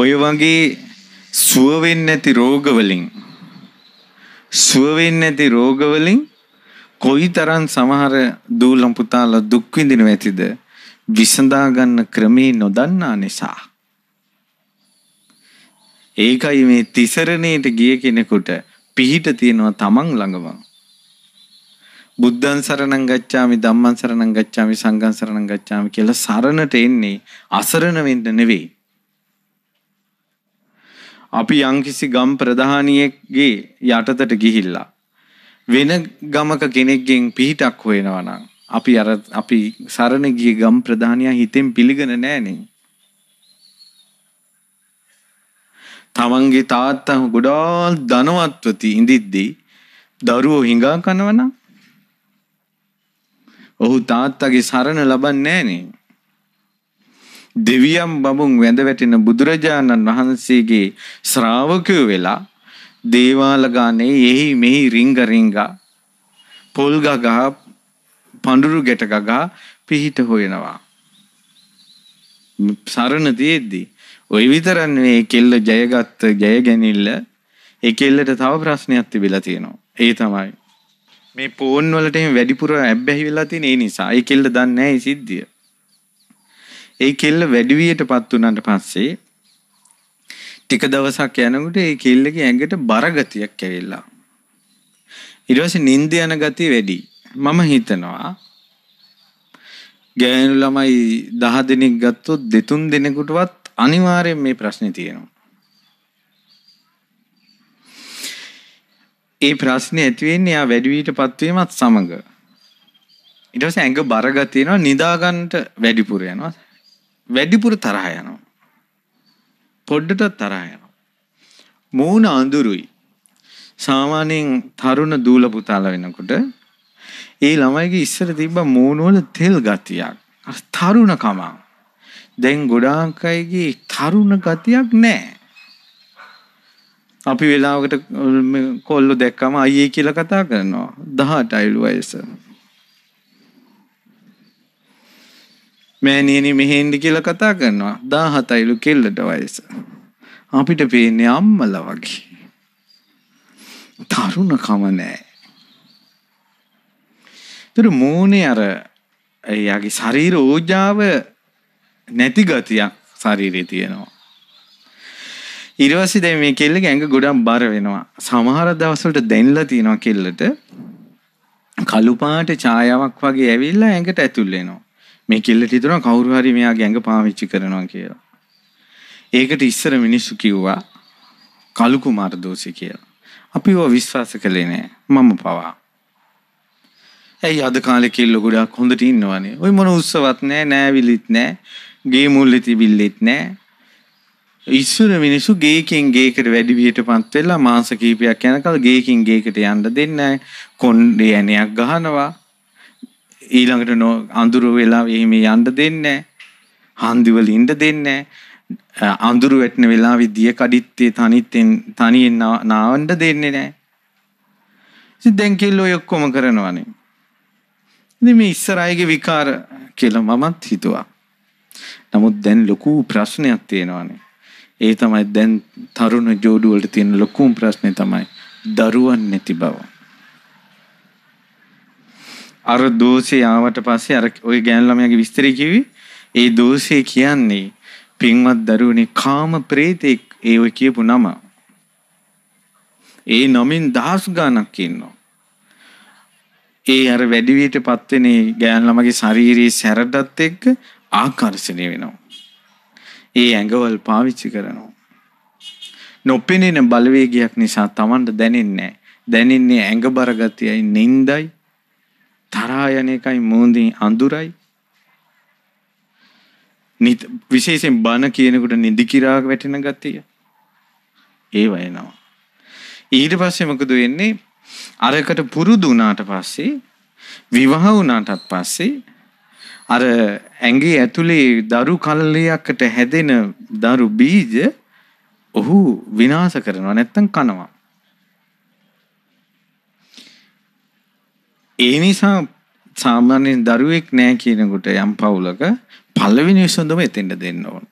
ඔය වගේ සුව වෙන්නේ නැති රෝග වලින් සුව වෙන්නේ නැති රෝග වලින් කොයිතරම් සමහර දූලම් පුතාලා දුක් විඳින ඇතිද විසඳා ගන්න ක්‍රමේ නොදන්නා නිසා ඒකයි මේ තිසරණයට ගිය කෙනෙකුට පිහිට තියෙනවා තමන් ළඟම බුද්ධං සරණං ගච්ඡාමි ධම්මං සරණං ගච්ඡාමි සංඝං සරණං ගච්ඡාමි කියලා සරණට එන්නේ අසරණ වෙන්න නෙවෙයි අපි යම්කිසි ගම් ප්‍රධානියෙක්ගේ යටතට ගිහිල්ලා වෙන ගමක කෙනෙක්ගෙන් පිහිටක් හොයනවා නම් අපි අර අපි සරණ ගිය ගම් ප්‍රධානියා හිතෙන් පිළිගන නෑනේ තමන්ගේ තාත්තා ගොඩාල් ධනවත්වති ඉඳිද්දී දරුවෝ හිඟා කනවනම් ඔහු තාත්තගේ සරණ ලබන්නේ නෑනේ දෙවියන් බඹුන් වැඳ වැටෙන බුදුරජාණන් වහන්සේගේ ශ්‍රාවකයෝ වෙලා දේවාල ගානේ එහි මෙහි රිංග රිංගා පොල් ගගහ පඳුරු ගැට ගගහ පිහිට හොයනවා සරණ තියෙද්දි ওই විතරක් නෙවෙයි කෙල්ල ජයගත්ත ජය ගැනීමල ඒ කෙල්ලට තව ප්‍රශ්නයක් තිබිලා තියෙනවා ඒ තමයි මේ ෆෝන් වලට එහෙම වැඩිපුර ඇබ්බැහි වෙලා තියෙන ඒ නිසා ඒ කෙල්ල දන්නේ නැහැ සිද්ධිය ඒ කෙල්ල වැඩිවියටපත් වුණාට පස්සේ ටික දවසක් යනකොට ඒ කෙල්ලගේ ඇඟට බර ගතියක් ඇවිල්ලා. ඊට පස්සේ නිින්ද යන ගතිය වැඩි. මම හිතනවා ගෑනු ළමයි 10 දෙනෙක් ගත්තොත් දෙතුන් දෙනෙකුටවත් අනිවාර්යෙන් මේ ප්‍රශ්නේ තියෙනවා. ඒ ප්‍රශ්නේ ඇති වෙන්නේ යා වැඩි වියටපත් වීමත් සමග. ඊට පස්සේ ඇඟ බර ගතියනවා නිදාගන්නට වැඩිපුර යනවා. වැඩිපුර තරහ යනවා. පොඩ්ඩටත් තරහ යනවා. මූණ අඳුරුයි. සාමාන්‍යයෙන් තරුණ දූල පුතාලා වෙනකොට ඒ ළමයිගේ ඉස්සර තිබ්බ මූණ වල තෙල් ගතියක්. අර තරුණකම. දැන් ගොඩාක් අයගේ තරුණ ගතියක් නැහැ. අපි වෙලාවකට කොල්ලෝ දැක්කම අයියේ කියලා කතා කරනවා. 18 අයලු වයස. මෑනියනි මෙහෙන්ඩි කියලා කතා කරනවා 17යිලු කෙල්ලට වයස. අපිට පේන්නේ අම්මලා වගේ. තරුණකම නෑ. ඒතර මූණේ අර එයාගේ ශරීර ඕජාව නැති ගතියක් ශරීරේ තියෙනවා. ඊට පස්සේ දැන් මේ කෙල්ලගේ ඇඟ ගොඩක් බර වෙනවා. සමහර දවස්වලට දැන්ලා තියෙනවා කෙල්ලට කළු පාට ඡායාවක් වගේ ඇවිල්ලා ඇඟට ඇතුල් වෙනවා. මේ කෙල්ලට හිතුණා කවුරු හරි මෙයා ගැඟ පාවිච්චි කරනවා කියලා. ඒකට ඉස්සර මිනිස්සු කිව්වා කලු කුමාර දෝෂය කියලා. අපි ඒව විශ්වාස කළේ නෑ. මම පවා. ඇයි අද කාලේ කෙල්ලෝ ගොඩක් හොඳට ඉන්නවනේ. ওই මොන උත්සවත් නෑ, නෑවිලිත් නෑ, ගේ මුල්ලේ තිබිල්ලෙත් නෑ. ඉස්සර මිනිස්සු ගේකින් ගේකට වැඩි වියටපත් වෙලා මාස කීපයක් යනකල් ගේකින් ගේකට යන්න දෙන්නේ කොණ්ඩේ ඇණයක් ගහනවා ඊළඟට නෝ අඳුරු වෙලා එහෙම යන්න දෙන්නේ හන්දිවල ඉන්න දෙන්නේ අඳුරු වැටෙන වෙලාවේ දිය කඩਿੱත්තේ තනිත්ෙන් තනියෙන් නාවන්න දෙන්නේ නැහැ. ඉතින් දැන් කිල්ලෝ ඔක්කොම කරනවනේ. ඉතින් මේ ඉස්සරහයේ විකාර කියලා මමත් හිතුවා. නමුත් දැන් ලොකු ප්‍රශ්නයක් තියෙනවානේ. ඒ තමයි දැන් තරුණ ජෝඩුවලට තියෙන ලොකුම ප්‍රශ්නේ තමයි දරුවන් නැති බව. අර දෝෂේ ආවට පස්සේ අර ওই ගෑන් ළමයාගේ විස්තරය කිව්වේ ඒ දෝෂේ කියන්නේ පින්වත් දරුවනේ කාම ප්‍රේතෙක් ඒ ඔය කියපු නම. ඒ නමින් දහස් ගාණක් ඉන්නවා. ඒ අර වැඩිවියටපත් වෙන ගෑන් ළමගේ ශාරීරියේ සැරටත් එක්ක ආකර්ෂණය වෙනවා. ඒ ඇඟවල් පාවිච්චි කරනවා. නොපෙනෙන බලවේගයක් නිසා Tamanට දැනෙන්නේ දැනෙන්නේ ඇඟ බරගතියයි නින්දයි තරහා යන එකයි මූඳින් අඳුරයි විශේෂයෙන් බන කියනකොට නිදි කිරාක වැටෙන ගතිය ඒව එනවා ඊට පස්සේ මොකද වෙන්නේ අරකට පුරුදු වුණාට පස්සේ විවාහ වුණාටත් පස්සේ අර ඇඟේ ඇතුලේ දරු කල්ලයකට හැදෙන දරු බීජ ඔහු විනාශ කරනවා නැත්තම් කනවා ඒ නිසා සාමාන්‍යෙන් දරුවෙක් නෑ කියනකොට යම් පවුලක පල්ලවිනි විසඳුම එතෙන්ට දෙන්න ඕන.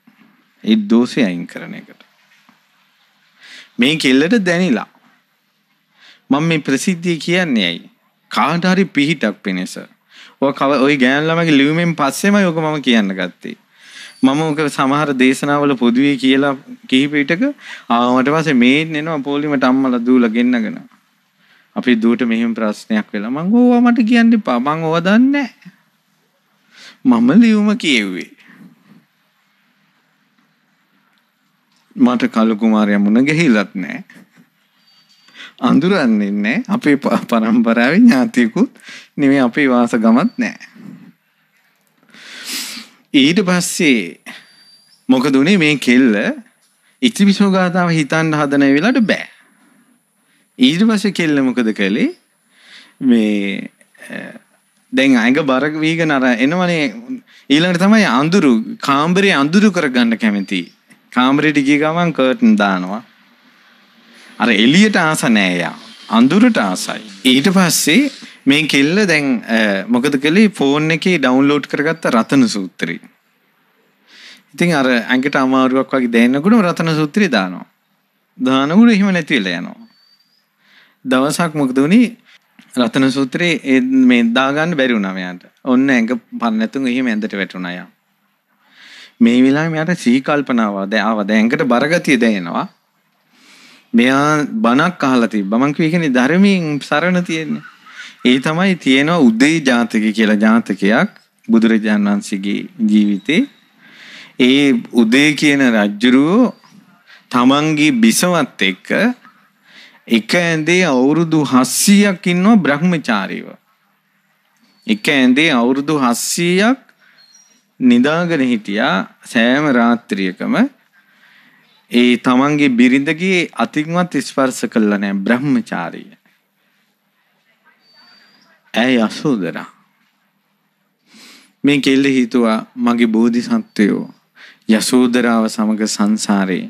ඒ දෝෂය අයින් කරන එකට. මේ කෙල්ලට දැනිලා. මම මේ ප්‍රසිද්ධිය කියන්නේ ඇයි? කාට හරි පිහිටක් පිණිස. ඔය කව ඔය ගෑන ළමගේ ලියුමෙන් පස්සෙමයි ඔක මම කියන්න ගත්තේ. මම ඕක සමහර දේශනාවල පොදුවේ කියලා කිහිප විටක ආවට පස්සේ මේ නෙනවා පොලිමට අම්මලා දූලා ගෙන්නගෙන. අපි දුවට මෙහෙම ප්‍රශ්නයක් වෙලා මං ඕවා මට කියන්න එපා මං ඕවා දන්නේ මම ලියුම කියෙව්වේ මට කලු කුමාරයා මුණ ගැහිලත් නැහැ අඳුරන්නේ නැහැ අපේ පරම්පරාවේ ඥාතියකුත් නෙමෙයි අපේ වාස ගමත් නැහැ ඊට පස්සේ මොකද උනේ මේ කෙල්ල ඉතිවිසෝ ගාතාව හිතන්න හදන වෙලාවට බෑ ඊට පස්සේ කෙල්ල මොකද කළේ මේ දැන් අයග බරක් වීග නර එනවනේ ඊළඟට තමයි අඳුරු කාම්බරේ අඳුරු කරගන්න කැමති කාම්බරේට ගිය ගමන් කර්ටන් දානවා අර එළියට ආස නෑ යා අඳුරට ආසයි ඊට පස්සේ මේ කෙල්ල දැන් මොකද කළේ ෆෝන් එකේ ඩවුන්ලෝඩ් කරගත්ත රතන සූත්‍රී ඉතින් අර ඇඟට අමාරුවක් වගේ දැනනකොට රතන සූත්‍රය දානවා. දානකොට එහෙම නැති වෙලා යනවා. දවසක් මොකදුණේ රතන සූත්‍රයේ ඒ මේ දාගන්න බැරි වුණා මෙයාට. ඔන්න ඇඟ පන්නතුන් එහෙම ඇඳට වැටුණා යා. මේ වෙලාවේ මෙයාට සිහි කල්පනාව දැන් ආවා. දැන් ඇඟට බරගතිය දැනෙනවා. මෙයා බණක් අහලා තිබ්බා. මං කිව්වේ කියන්නේ ධර්මයෙන් සරණ තියෙන්නේ. ඒ තමයි තියෙනවා උදේ ජාතකය කියලා ජාතකයක් බුදුරජාණන් වහන්සේගේ ජීවිතේ. ඒ උදේ කියන රජුරුව තමන්ගේ බිසවත් එක්ක එක ඇඳේ අවුරුදු 700ක් ඉන්නවා බ්‍රහ්මචාරීව. එක ඇඳේ අවුරුදු 700ක් නිදාගෙන හිටියා සෑම රාත්‍රියකම ඒ තමන්ගේ බිරිඳගේ අතින්වත් ස්පර්ශ කළා නෑ බ්‍රහ්මචාරීය. ඇයි අසෝදරා මේ කෙල්ල හිතුවා මගේ බෝධිසත්වයෝ යසෝදරාව සමග සංසාරේ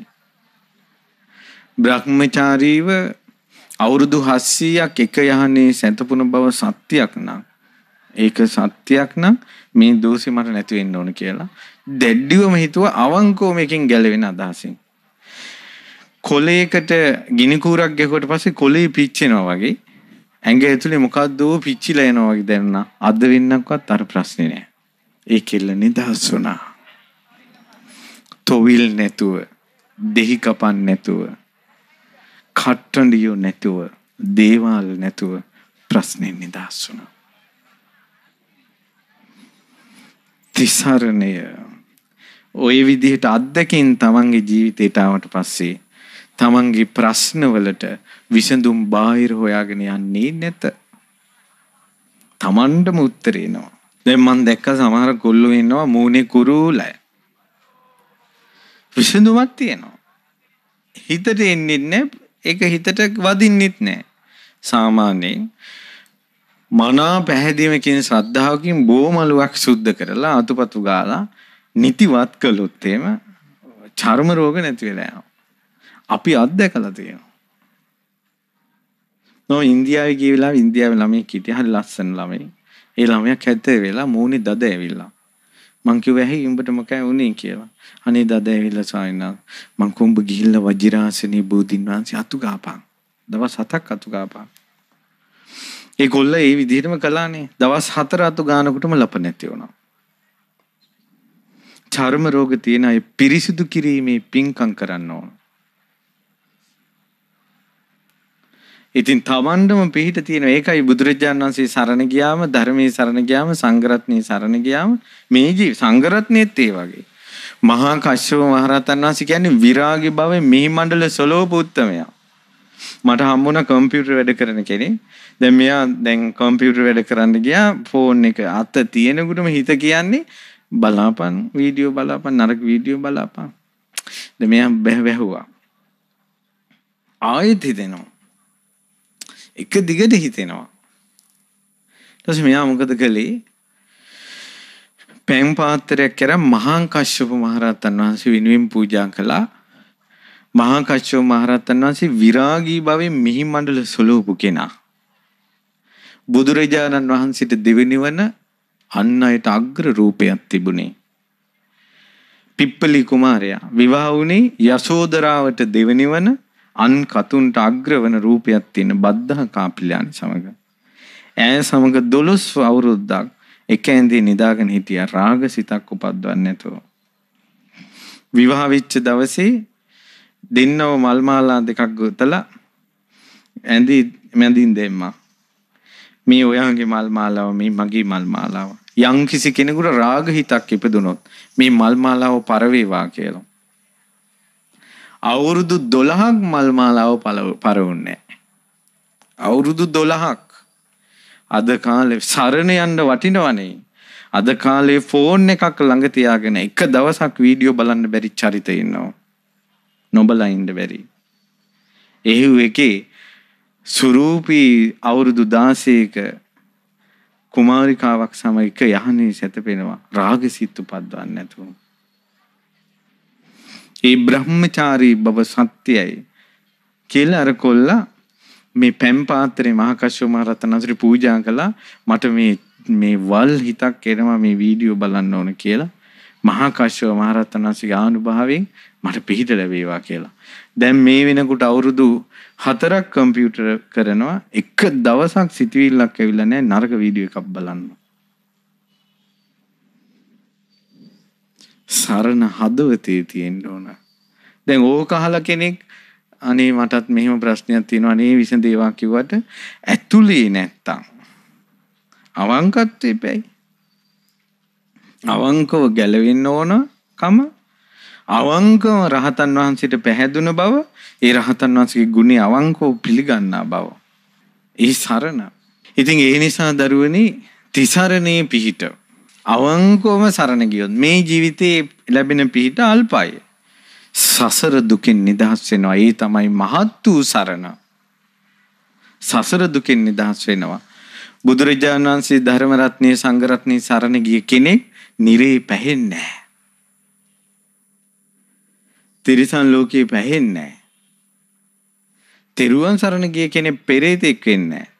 බ්‍රහ්මචාරීව අවුරුදු 700ක් එක යහනේ සැතපුන බව සත්‍යයක් නම් ඒක සත්‍යයක් නම් මේ දෝෂේ මට නැති වෙන්න ඕන කියලා දැඩ්ඩිවම හිතුව අවංකව මේකෙන් ගැලවෙන අදහසින් කොලයකට ගිනි කූරක් ගැහුවට පස්සේ කොලේ පිච්චෙනවා වගේ ඇඟ ඇතුලේ මොකද්ද පිච්චිලා එනවා වගේ දැනුණා. අද වෙන්නක්වත් අර ප්‍රශ්නේ නෑ. ඒ කෙල්ල නිදහස් වුණා. තොවිල් නැතුව, දෙහි කපන් නැතුව, කට්ටඩියෝ නැතුව දේවාල් නැතුව ප්‍රශ්නෙන් නිදහස් වුණා. තිසරණය ඔය විදිහට අත්දැකීම් තමන්ගේ ජීවිතයට ආවට පස්සේ තමන්ගේ ප්‍රශ්නවලට විසඳුම් බාහිර හොයාගෙන යන්නේ නැත. තමන්ටම උත්තරේ එනවා. දැන් මම දැක්ක සමහර කොල්ලෝ ඉන්නවා මූණේ කුරුලය. විසඳුමක් තියෙනවා. හිතට එන්නේ නැහැ ඒක හිතට වදින්නෙත් නෑ. සාමාන්‍යයෙන් මනා පැහැදීමකින් ශ්‍රද්ධාවකින් බෝමලුවක් සුද්ධ කරලා අතුපතු ගාලා නිතිවත් කළොත් එහෙම චර්ම රෝග නැති වෙලා යනවා. අපි අත්දැකලා තියෙනවා. නෝ ඉන්දියාවේ ගිය වෙලාවේ ඉන්දියාවේ ළමෙක් හිටියා හරි ලස්සන ළමෙක්. ඒ ළමයා කැතේ වෙලා මූණේ දද ඇවිල්ලා. මං කිව්වා ඇහි උඹට මොකයි වුනේ කියලා. අනේ දද ඇවිල්ලා සායනා මං කොඹ ගිහිල්ලා වජිරාසනේ බෝධින් වහන්සේ අතු ගාපන්. දවස් 7ක් අතු ගාපන්. ඒගොල්ල ඒ විදිහටම කළානේ. දවස් 4 අතු ගානකොටම ලප නැති වුණා. චර්ම රෝග තියෙන අය පිරිසිදු කිරීමේ පින්කම් කරන්න ඕන. ඉතින් තමන්ටම පිහිට තියෙන ඒකයි බුදුරජාණන් වහන්සේ සරණ ගියාම ධර්මයේ සරණ ගියාම සංඝරත්නයේ සරණ ගියාම මේ ජී සංඝරත්නයේත් ඒ වගේ මහා කශ්‍යප මහරහතන් වහන්සේ කියන්නේ විරාගී භවයේ මිහි මණ්ඩල සලෝපුත්තමයා. මට හම්බුණා කම්පියුටර් වැඩ කරන කෙනෙක්. දැන් මෙයා දැන් කම්පියුටර් වැඩ කරන්න ගියා ෆෝන් එක අත තියෙනකොටම හිත කියන්නේ බලාපන් වීඩියෝ බලාපන් නරක වීඩියෝ බලාපන්. දැන් මෙයා බැහ බැහුවා. ආයෙත් හිතෙනවා. එක දිගට හිතෙනවා. ඊට පස්සේ මෙයා මොකද කළේ? පැන් පාත්‍රයක් කර මහා කශ්‍යප මහරහතන් වහන්සේ වෙනුවෙන් පූජා කළා. මහා කශ්‍යප මහරහතන් වහන්සේ විරාගී භවයෙන් මිහි මණ්ඩල සලූපු කෙනා. බුදුරජාණන් වහන්සේට දෙවෙනිවන අන් අයට අග්‍ර රූපයක් තිබුණේ. පිප්පලි කුමාරයා විවාහ වුණේ යශෝදරාවට දෙවෙනිවන අන් කතුන්ට අග්‍රවන රූපයක් තියෙන බද්ධහ කාපිලයන් සමග. ඈ සමග දොළොස් අවුරුද්දක් එක ඇඳේ නිදාගෙන හිටියා රාග සිතක් උපද්දවන්නේ නැතුව. විවාහ වෙච්ච දවසේ දෙන්නව මල් මාලා දෙකක් ගොතලා ඇඳි මැඳින් දෙම්මා. මේ ඔයාගේ මල් මාලාව මේ මගේ මල් මාලාව. යම් කිසි කෙනෙකුට රාග හිතක් ඉපදුනොත් මේ මල් මාලාව පරවේවා කියලා. අවුරුදු 12ක් මල් මාලාව පරවුන්නේ නැහැ. අවුරුදු 12ක් අද කාලේ සරණ යන්න වටිනවනේ. අද කාලේ ෆෝන් එකක් ළඟ තියාගෙන එක දවසක් වීඩියෝ බලන්න බැරි චරිත ඉන්නවා. නොබලා ඉන්න බැරි. එහෙව් එකේ සුරූපී අවුරුදු 16ක කුමාරිකාවක් සමග එක යහනේ සැතපෙනවා. රාගසිත උපද්දවන්නේ නැතුව. ඒ බ්‍රහ්මචාරී බව සත්‍යයි. කියලා අර කොල්ලා මේ පැම් පාත්‍රේ මහකශ්‍යප මහ රහතන් වහන්සේට පූජා කළා මට මේ මේ වල් හිතක් එනවා මේ වීඩියෝ බලන්න ඕන කියලා මහා කශ්‍යප මහ රහතන් වහන්සේගේ ආනුභාවයෙන් මට පිහිට ලැබේවා කියලා. දැන් මේ වෙනකොට අවුරුදු 4ක් කම්පියුටර් කරනවා එක දවසක් සිතවිල්ලක් ඇවිල්ලා නැහැ නරක වීඩියෝ එකක් බලන්න. සරණ හදවතේ තියෙන්න ඕන. දැන් ඕක අහලා කෙනෙක් අනේ මටත් මෙහෙම ප්‍රශ්නයක් තියෙනවා අනේ විසඳේවා කිව්වට ඇතුලේ නැත්තම් අවංකත්වේ පැයි අවංකව ගැලවෙන්න ඕනකම අවංකව රහතන් වහන්සේට පැහැදුන බව ඒ රහතන් වහන්සේගේ ගුණේ අවංකව පිළිගන්නා බව. ඒ සරණ. ඉතින් ඒ නිසා දරුවනි තිසරණේ පිහිට අවංකවම සරණ ගියොත් මේ ජීවිතේ ලැබෙන පිහිට අල්පයි. සසර දුකෙන් නිදහස් වෙනවා. ඒ තමයි මහත් වූ සරණ. සසර දුකෙන් නිදහස් වෙනවා. බුදුරජාණන් වහන්සේ ධර්ම රත්නයේ සංඝ රත්නයේ සරණ ගිය කෙනෙක් නිරේ පැහෙන්නේ නැහැ. තිරිසන් ලෝකේ පැහෙන්නේ නැහැ. තෙරුවන් සරණ ගිය කෙනෙක් පෙරේතෙක් වෙන්නේ නැහැ.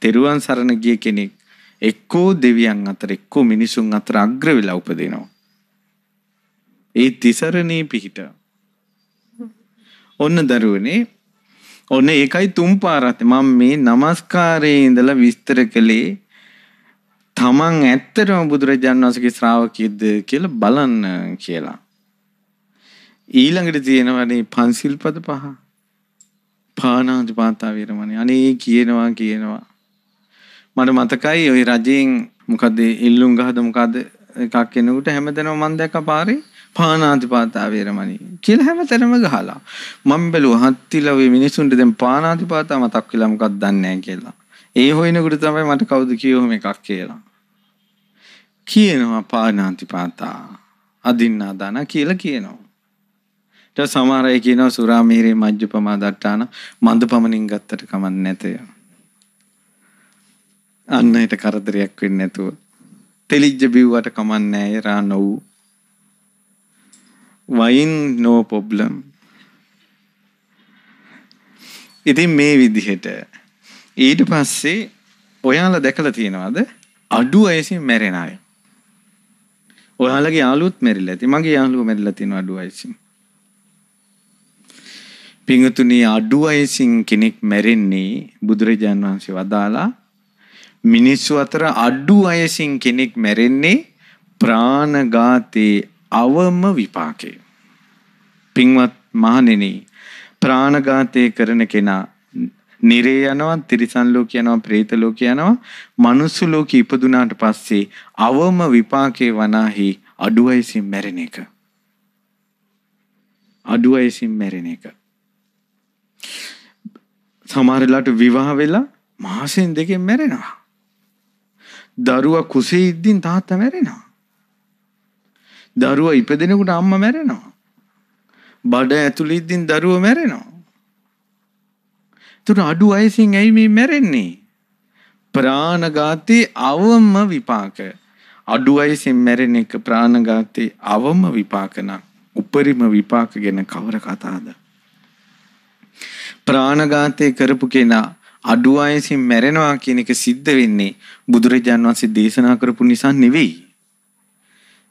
තෙරුවන් සරණ ගිය කෙනෙක් එක්කෝ දෙවියන් අතර එක්කෝ මිනිසුන් අතර අග්‍ර වෙලා උපදිනවා. ඒ තිසරණේ පිහිට. ඔන්න දරුවනේ ඔන්න ඒකයි තුන් පාරත් මම මේ নমස්කාරයේ ඉඳලා විස්තර කළේ තමන් ඇත්තටම බුදුරජාණන් වහන්සේගේ ශ්‍රාවකයෙක්ද කියලා බලන්න කියලා. ඊළඟට තියෙනවනේ පන්සිල් පද පහ. පාණාති පාතා වීරමණී. අනේ කියනවා කියනවා. මට මතකයි ওই රජෙන් මොකද ඉල්ලුම් ගහද මොකද එකක් කෙනෙකුට හැමදෙනම මම දැක්ක පාරේ පානාතිපාතා වේරමණී කියලා හැමතැනම ගහලා මම බැලුවා හත්තිලා ওই මිනිසුන්ට දැන් පානාතිපාතා මතක් වෙලා මොකක්ද දන්නේ කියලා ඒ හොයනකොට තමයි මට කවුද කියවම එකක් කියලා කියනවා පානාතිපාතා අදින්නා දාන කියලා කියනවා ඊට සමහර අය කියනවා සුරා මිහිරේ මජ්ජපමා දට්ටාන මන්දපමණින් ගත්තට කමක් නැතය අන්න හිට කරදරයක් වෙන්නේ නැතුව තෙලිජ්ජ බිව්වට කමක් නැහැ රා නොවූ වයින් නෝ පොබ්ලම් ඉතින් මේ විදිහට ඊට පස්සේ ඔයාල දැකල තියෙනවාද අඩු අයසින් මැරෙන අය ඔයාලගේ යාලුත් මැරිල ඇති මගේ යාලුව මැරිල තියෙන අඩු අයසින් පිංහතුනී අඩු අයසින් කෙනෙක් මැරෙන්නේ බුදුරජාන් වහන්සේ වදාලා මිනිස්සු අතර අඩු අයසින් කෙනෙක් මැරෙන්නේ ප්‍රාණගාතයේ අවම විපාකේ. පින්වත් මහණෙනි ප්‍රාණඝාතය කරන කෙනා නිරේ යනවා තිරිසන් ලෝක යනවා പ്രേත ලෝක යනවා මනුස්ස ලෝක ඉපදුනාට පස්සේ අවම විපාකේ වනාහි අඩුවයිසින් මැරෙන එක අඩුවයිසින් මැරෙන එක සමහරලාට විවාහ වෙලා මාසෙන් දෙකෙන් මැරෙනවා දරුවා කුසේ ඉද්දින් තාත්තා මැරෙනවා දරුවා ඉපදෙනකොට අම්මා මැරෙනවා. බඩ ඇතුළේ ඉඳින් දරුවා මැරෙනවා. ඒතර අඩු අයසින් ඇයි මේ මැරෙන්නේ? ප්‍රාණඝාතේ අවම විපාක. අඩු අයසින් මැරෙන එක ප්‍රාණඝාතේ අවම විපාක නක්. උපරිම විපාක ගැන කවර කතාවද? ප්‍රාණඝාතේ කරපු කෙනා අඩු අයසින් මැරෙනවා කියන එක සිද්ධ වෙන්නේ බුදුරජාන් වහන්සේ දේශනා කරපු නිසා නෙවෙයි.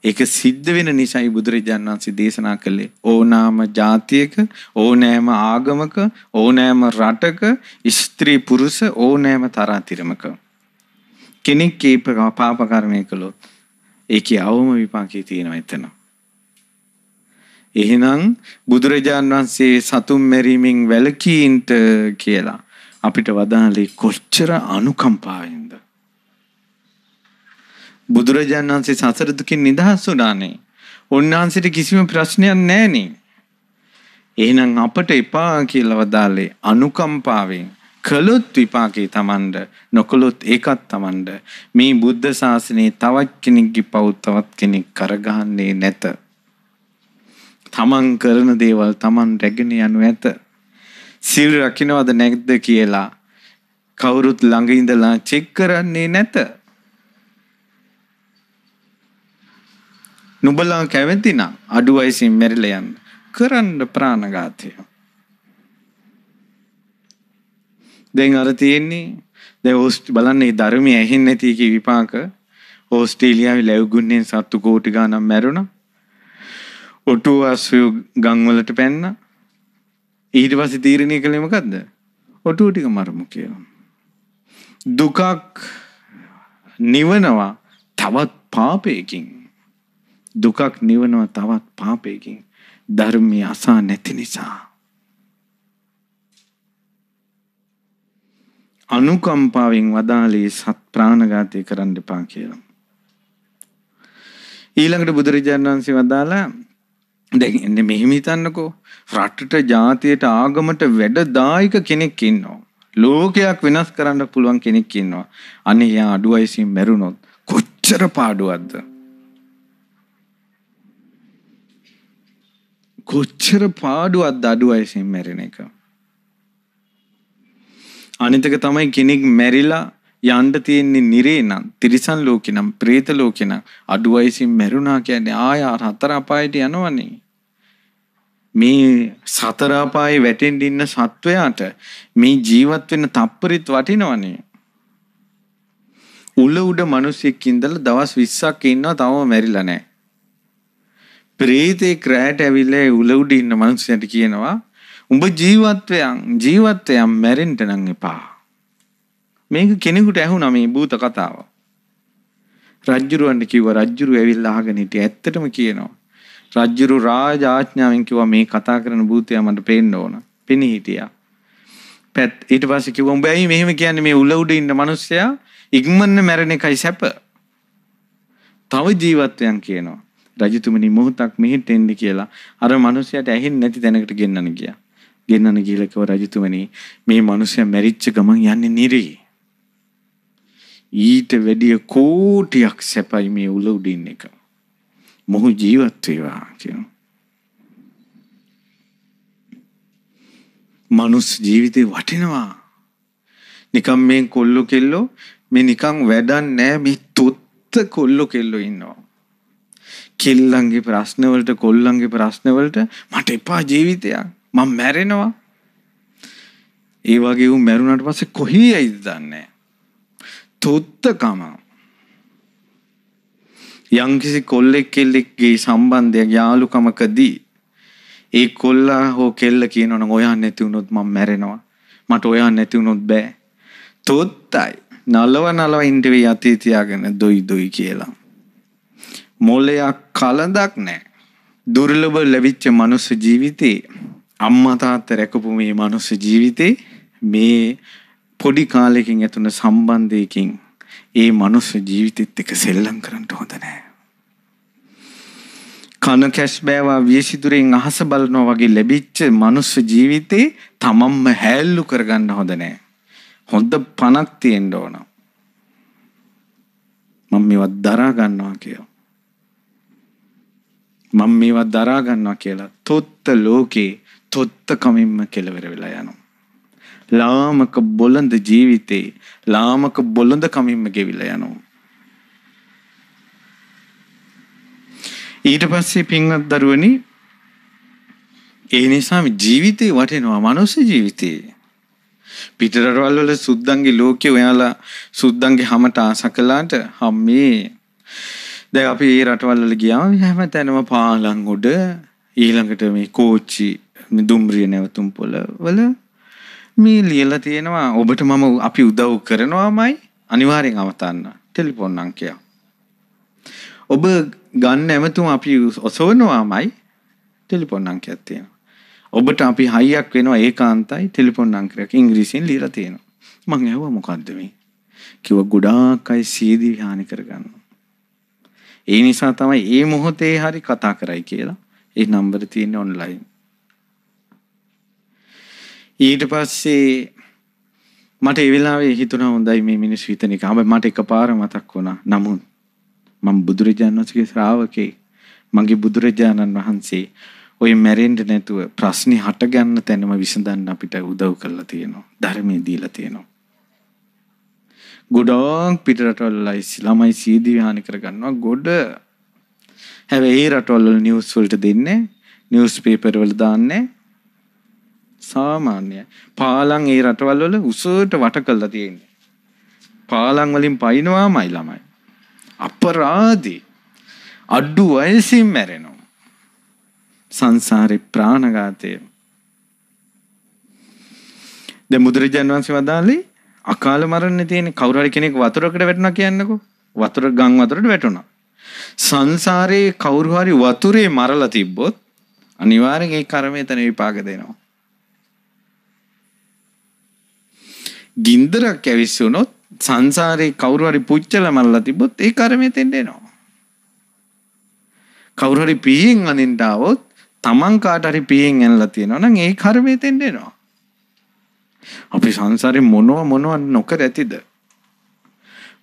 ඒක සිද්ධ වෙන නිසයි බුදුරජාණන් වහන්සේ දේශනා කළේ ඕනෑම ජාතියක ඕනෑම ආගමක ඕනෑම රටක ස්ත්‍රී පුරුෂ ඕනෑම තරාතිරමක කෙනෙක් ඒ පාප කර්මය කළොත් ඒකේ අවම විපාකයේ තියෙනවා එතන. එහෙනම් බුදුරජාණන් වහන්සේ සතුම් මෙරීමෙන් වැළකීන්ට කියලා අපිට වදාළේ කොච්චර අනුකම්පාවෙන්ද? බුදුරජාණන් වහන්සේ සසර දුකින් නිදහස් වුණානේ. උන්වහන්සේට කිසිම ප්‍රශ්නයක් නැහනේ. එහෙනම් අපට එපා කියලා වදාලේ අනුකම්පාවෙන් කළොත් විපාකේ Tamanට නොකළොත් ඒකත් Tamanට මේ බුද්ධ ශාසනයේ තවත් කෙනෙක්ගේ පව් තවත් කෙනෙක් කරගහන්නේ නැත. Taman කරන දේවල් Taman රැගෙන යනු ඇත. සිල් රකින්නවද නැද්ද කියලා කවුරුත් ළඟ ඉඳලා චෙක් කරන්නේ නැත. නුඹලා කැමති නම් අඩු වයසින් මැරිලා යන්න කරන්න ප්‍රාණඝාතය. දැන් අර තියෙන්නේ දැන් ඕස්ට් බලන්න මේ ධර්මයේ ඇහෙන්නේ නැති කී විපාක ඕස්ට්‍රේලියාවේ ලැබුගුන්නේ සත්තු කෝටි ගණන් මැරුණා. ඔටුව අස්සු ගම් වලට පැන්නා. ඊට පස්සේ තීරණය කළේ මොකද්ද? ඔටුව ටික මරමු කියලා. දුකක් නිවනවා තවත් පාපයකින්. දුකක් නිවනවා තවත් පාපයකින් ධර්මයේ අසා නැති නිසා අනුකම්පාවෙන් වදාළේ සත් ප්‍රාණඝාතය කරන්න එපා කියලා. ඊළඟට බුදුරජාණන් වහන්සේ වදාලා දැන් එන්නේ මෙහෙම හිතන්නකෝ රටට ජාතියට ආගමට වැඩදායක කෙනෙක් ඉන්නවා. ලෝකයක් වෙනස් කරන්න පුළුවන් කෙනෙක් ඉන්නවා. අනේ යා අඩුවයිසින් මැරුණොත් කොච්චර පාඩුවක්ද? කොච්චර පාඩුවක්ද අඩු වයසින් මැරෙන එක. අනිතක තමයි කෙනෙක් මැරිලා යන්න තියෙන්නේ නිරේ නම් තිරිසන් ලෝකේ නම් പ്രേත ලෝකේ නම් අඩු වයසින් මැරුණා කියන්නේ ආය හතර අපායට යනවනේ. මේ සතර අපායේ වැටෙන්න ඉන්න සත්වයාට මේ ජීවත් වෙන තප්පරිත් වටිනවනේ. උල උඩ මිනිස්සෙක් ඉඳලා දවස් 20ක් ඉන්නවා තවම මැරිලා නැහැ. ප්‍රේතෙක් රැට ඇවිල්ලා උලවුඩ ඉන්න මිනිස්සුන්ට කියනවා උඹ ජීවත්වයන් ජීවත්වයන් මැරෙන්න නම් එපා. මේක කෙනෙකුට ඇහුණා මේ භූත කතාව. රජ්ජුරුවන්ට කිව්වා රජ්ජුරු ඇවිල්ලා අහගෙන හිටිය ඇත්තටම කියනවා. රජ්ජුරු රාජ ආඥාවෙන් කිව්වා මේ කතා කරන භූතයා මට පේන්න ඕන. පෙනී හිටියා. පැත් ඊට පස්සේ කිව්වා උඹ ඇයි මෙහෙම කියන්නේ මේ උල උඩ ඉන්න මිනිස්සයා ඉක්මනට මැරෙන එකයි සැප. තව ජීවත්වයන් කියනවා. රජතුමනි මොහොතක් මෙහෙට එන්න කියලා අර මිනිහයාට ඇහෙන්නේ නැති තැනකට ගෙන්නන ගියා. ගෙන්නන ගිහලා කිව්ව රජතුමනි මේ මිනිහයා මැරිච්ච ගමන් යන්නේ නිරේ. ඊට වැඩිය කෝටියක් සැපයි මේ උල උඩින් එක. මොහු ජීවත් වේවා කියනවා. මනුස්ස ජීවිතේ වටිනවා. නිකම් මේ කොල්ලෝ කෙල්ලෝ මේ නිකන් වැඩක් නෑ මේ තොත්ත කොල්ලෝ කෙල්ලෝ ඉන්නවා. කෙල්ලන්ගේ ප්‍රශ්නවලට කොල්ලන්ගේ ප්‍රශ්නවලට මට එපා ජීවිතයක් මං මැරෙනවා ඒ වගේ උන් මැරුණට පස්සේ කොහි ඇයිද දන්නේ තොත්තකම යම්කිසි කොල්ලෙක් කෙල්ලෙක්ගේ සම්බන්ධයක් යාළුකමකදී ඒ කොල්ලා හෝ කෙල්ල කියනවනම් ඔයා නැති වුණොත් මං මැරෙනවා මට ඔයා නැති වුණොත් බෑ තොත්තයි නලව නලව ඉන්ටවී අතීතියාගෙන දොයි දොයි කියලා මොලයක් කලදක් නෑ. දුර්ලභ ලැබිච්ච මනුස්ස ජීවිතේ අම්මා තාත්තා රැකපු මේ මනුස්ස ජීවිතේ මේ පොඩි කාලෙකින් ඇතුන සම්බන්ධයකින් ඒ මනුස්ස ජීවිතෙත් එක සෙල්ලම් කරන්න හොඳ නෑ. කන කැස් බෑවා වියසිදුරෙන් අහස බලනවා වගේ ලැබිච්ච මනුස්ස ජීවිතේ තමන්ම හැල්ලු කරගන්න හොඳ නෑ. හොඳ පණක් තියෙන්න ඕන. මම මේවත් දරා ගන්නවා කියලා. මම මේවත් දරා ගන්නවා කියලා තොත්ත ලෝකේ තොත්ත කමින්ම කෙලවර වෙලා යනවා. ලාමක බොළඳ ජීවිතේ ලාමක බොළඳ කමින්ම ගෙවිලා යනවා. ඊට පස්සේ පින්වත් දරුවනි ඒ නිසා ජීවිතේ වටිනවා මනුස්ස ජීවිතේ. පිටරටවල් වල සුද්දන්ගේ ලෝකේ ඔයාලා සුද්දන්ගේ හැමත ආස කළාට හැම දැන් අපි ඒ රටවල්වල ගියාම හැම තැනම පාලම් උඩ ඊළඟට මේ කෝච්චි දුම්රිය නැවතුම් පොළ වල මේ ලියලා තියෙනවා ඔබට මම අපි උදව් කරනවාමයි අනිවාර්යෙන් අමතන්න ටෙලිෆෝන් අංකය. ඔබ ගන්න ඇමතුම් අපි ඔසවනවාමයි ටෙලිෆෝන් අංකයක් තියෙනවා. ඔබට අපි හයියක් වෙනවා ඒකාන්තයි ටෙලිෆෝන් අංකයක් ඉංග්‍රීසියෙන් ලියලා තියෙනවා. මං ඇහුවා මොකද්ද මේ? කිව්වා ගොඩාක් අය සීදී හානි කරගන්නවා. ඒ නිසා තමයි ඒ මොහොතේ හරි කතා කරයි කියලා ඒ නම්බර තියෙන්නේ ඔන්ලයින්. ඊට පස්සේ මට ඒ වෙලාවේ හිතුණා හොඳයි මේ මිනිස් හිතන එක. හැබැයි මට එකපාර මතක් වුණා. නමුත් මම බුදුරජාණන් වහන්සේගේ ශ්‍රාවකේ මගේ බුදුරජාණන් වහන්සේ ඔය මැරෙන්න නැතුව ප්‍රශ්නේ හට ගන්න තැනම විසඳන්න අපිට උදව් කරලා තියෙනවා. ධර්මයේ දීලා තියෙනවා. ගොඩාක් පිටරටවල්ල ඉස්ලාමයි සීදී හානි කරගන්නවා ගොඩ හැබැයි රටවල්ල නිවස් වලට දෙන්නේ නිවස් පේපර් වල දාන්නේ සාමාන්‍ය පාලන් ඒ රටවල් වල උසට වට කළා තියෙන්නේ පාලන් වලින් පයින්වාමයි ළමයි අපරාදී අඩු වයසින් මැරෙනවා සංසාරේ ප්‍රාණඝාතය දැන් බුදුරජාණන් වහන්සේ වදාළේ අකාල මරන්න තියෙන කවුරු හරි කෙනෙක් වතුරකට වැටුණා කියන්නකෝ. වතුර ගම් වතුරට වැටුණා. සංසාරේ කවුරු හරි වතුරේ මරලා තිබ්බොත් අනිවාර්යෙන් ඒ කර්මය එතන විපාක දෙනවා. ගින්දරක් ඇවිස්සුනොත් සංසාරේ කවුරු හරි පුච්චල මරලා තිබ්බොත් ඒ කර්මය තෙන්න එනවා. කවුරු හරි පියෙන් අඳින්න આવොත් Taman කාට හරි පියෙන් ඇනලා තියෙනවා නම් ඒ කර්මය තෙන්න එනවා. අපි සංසාරේ මොනව මොනව නොකර ඇතිද?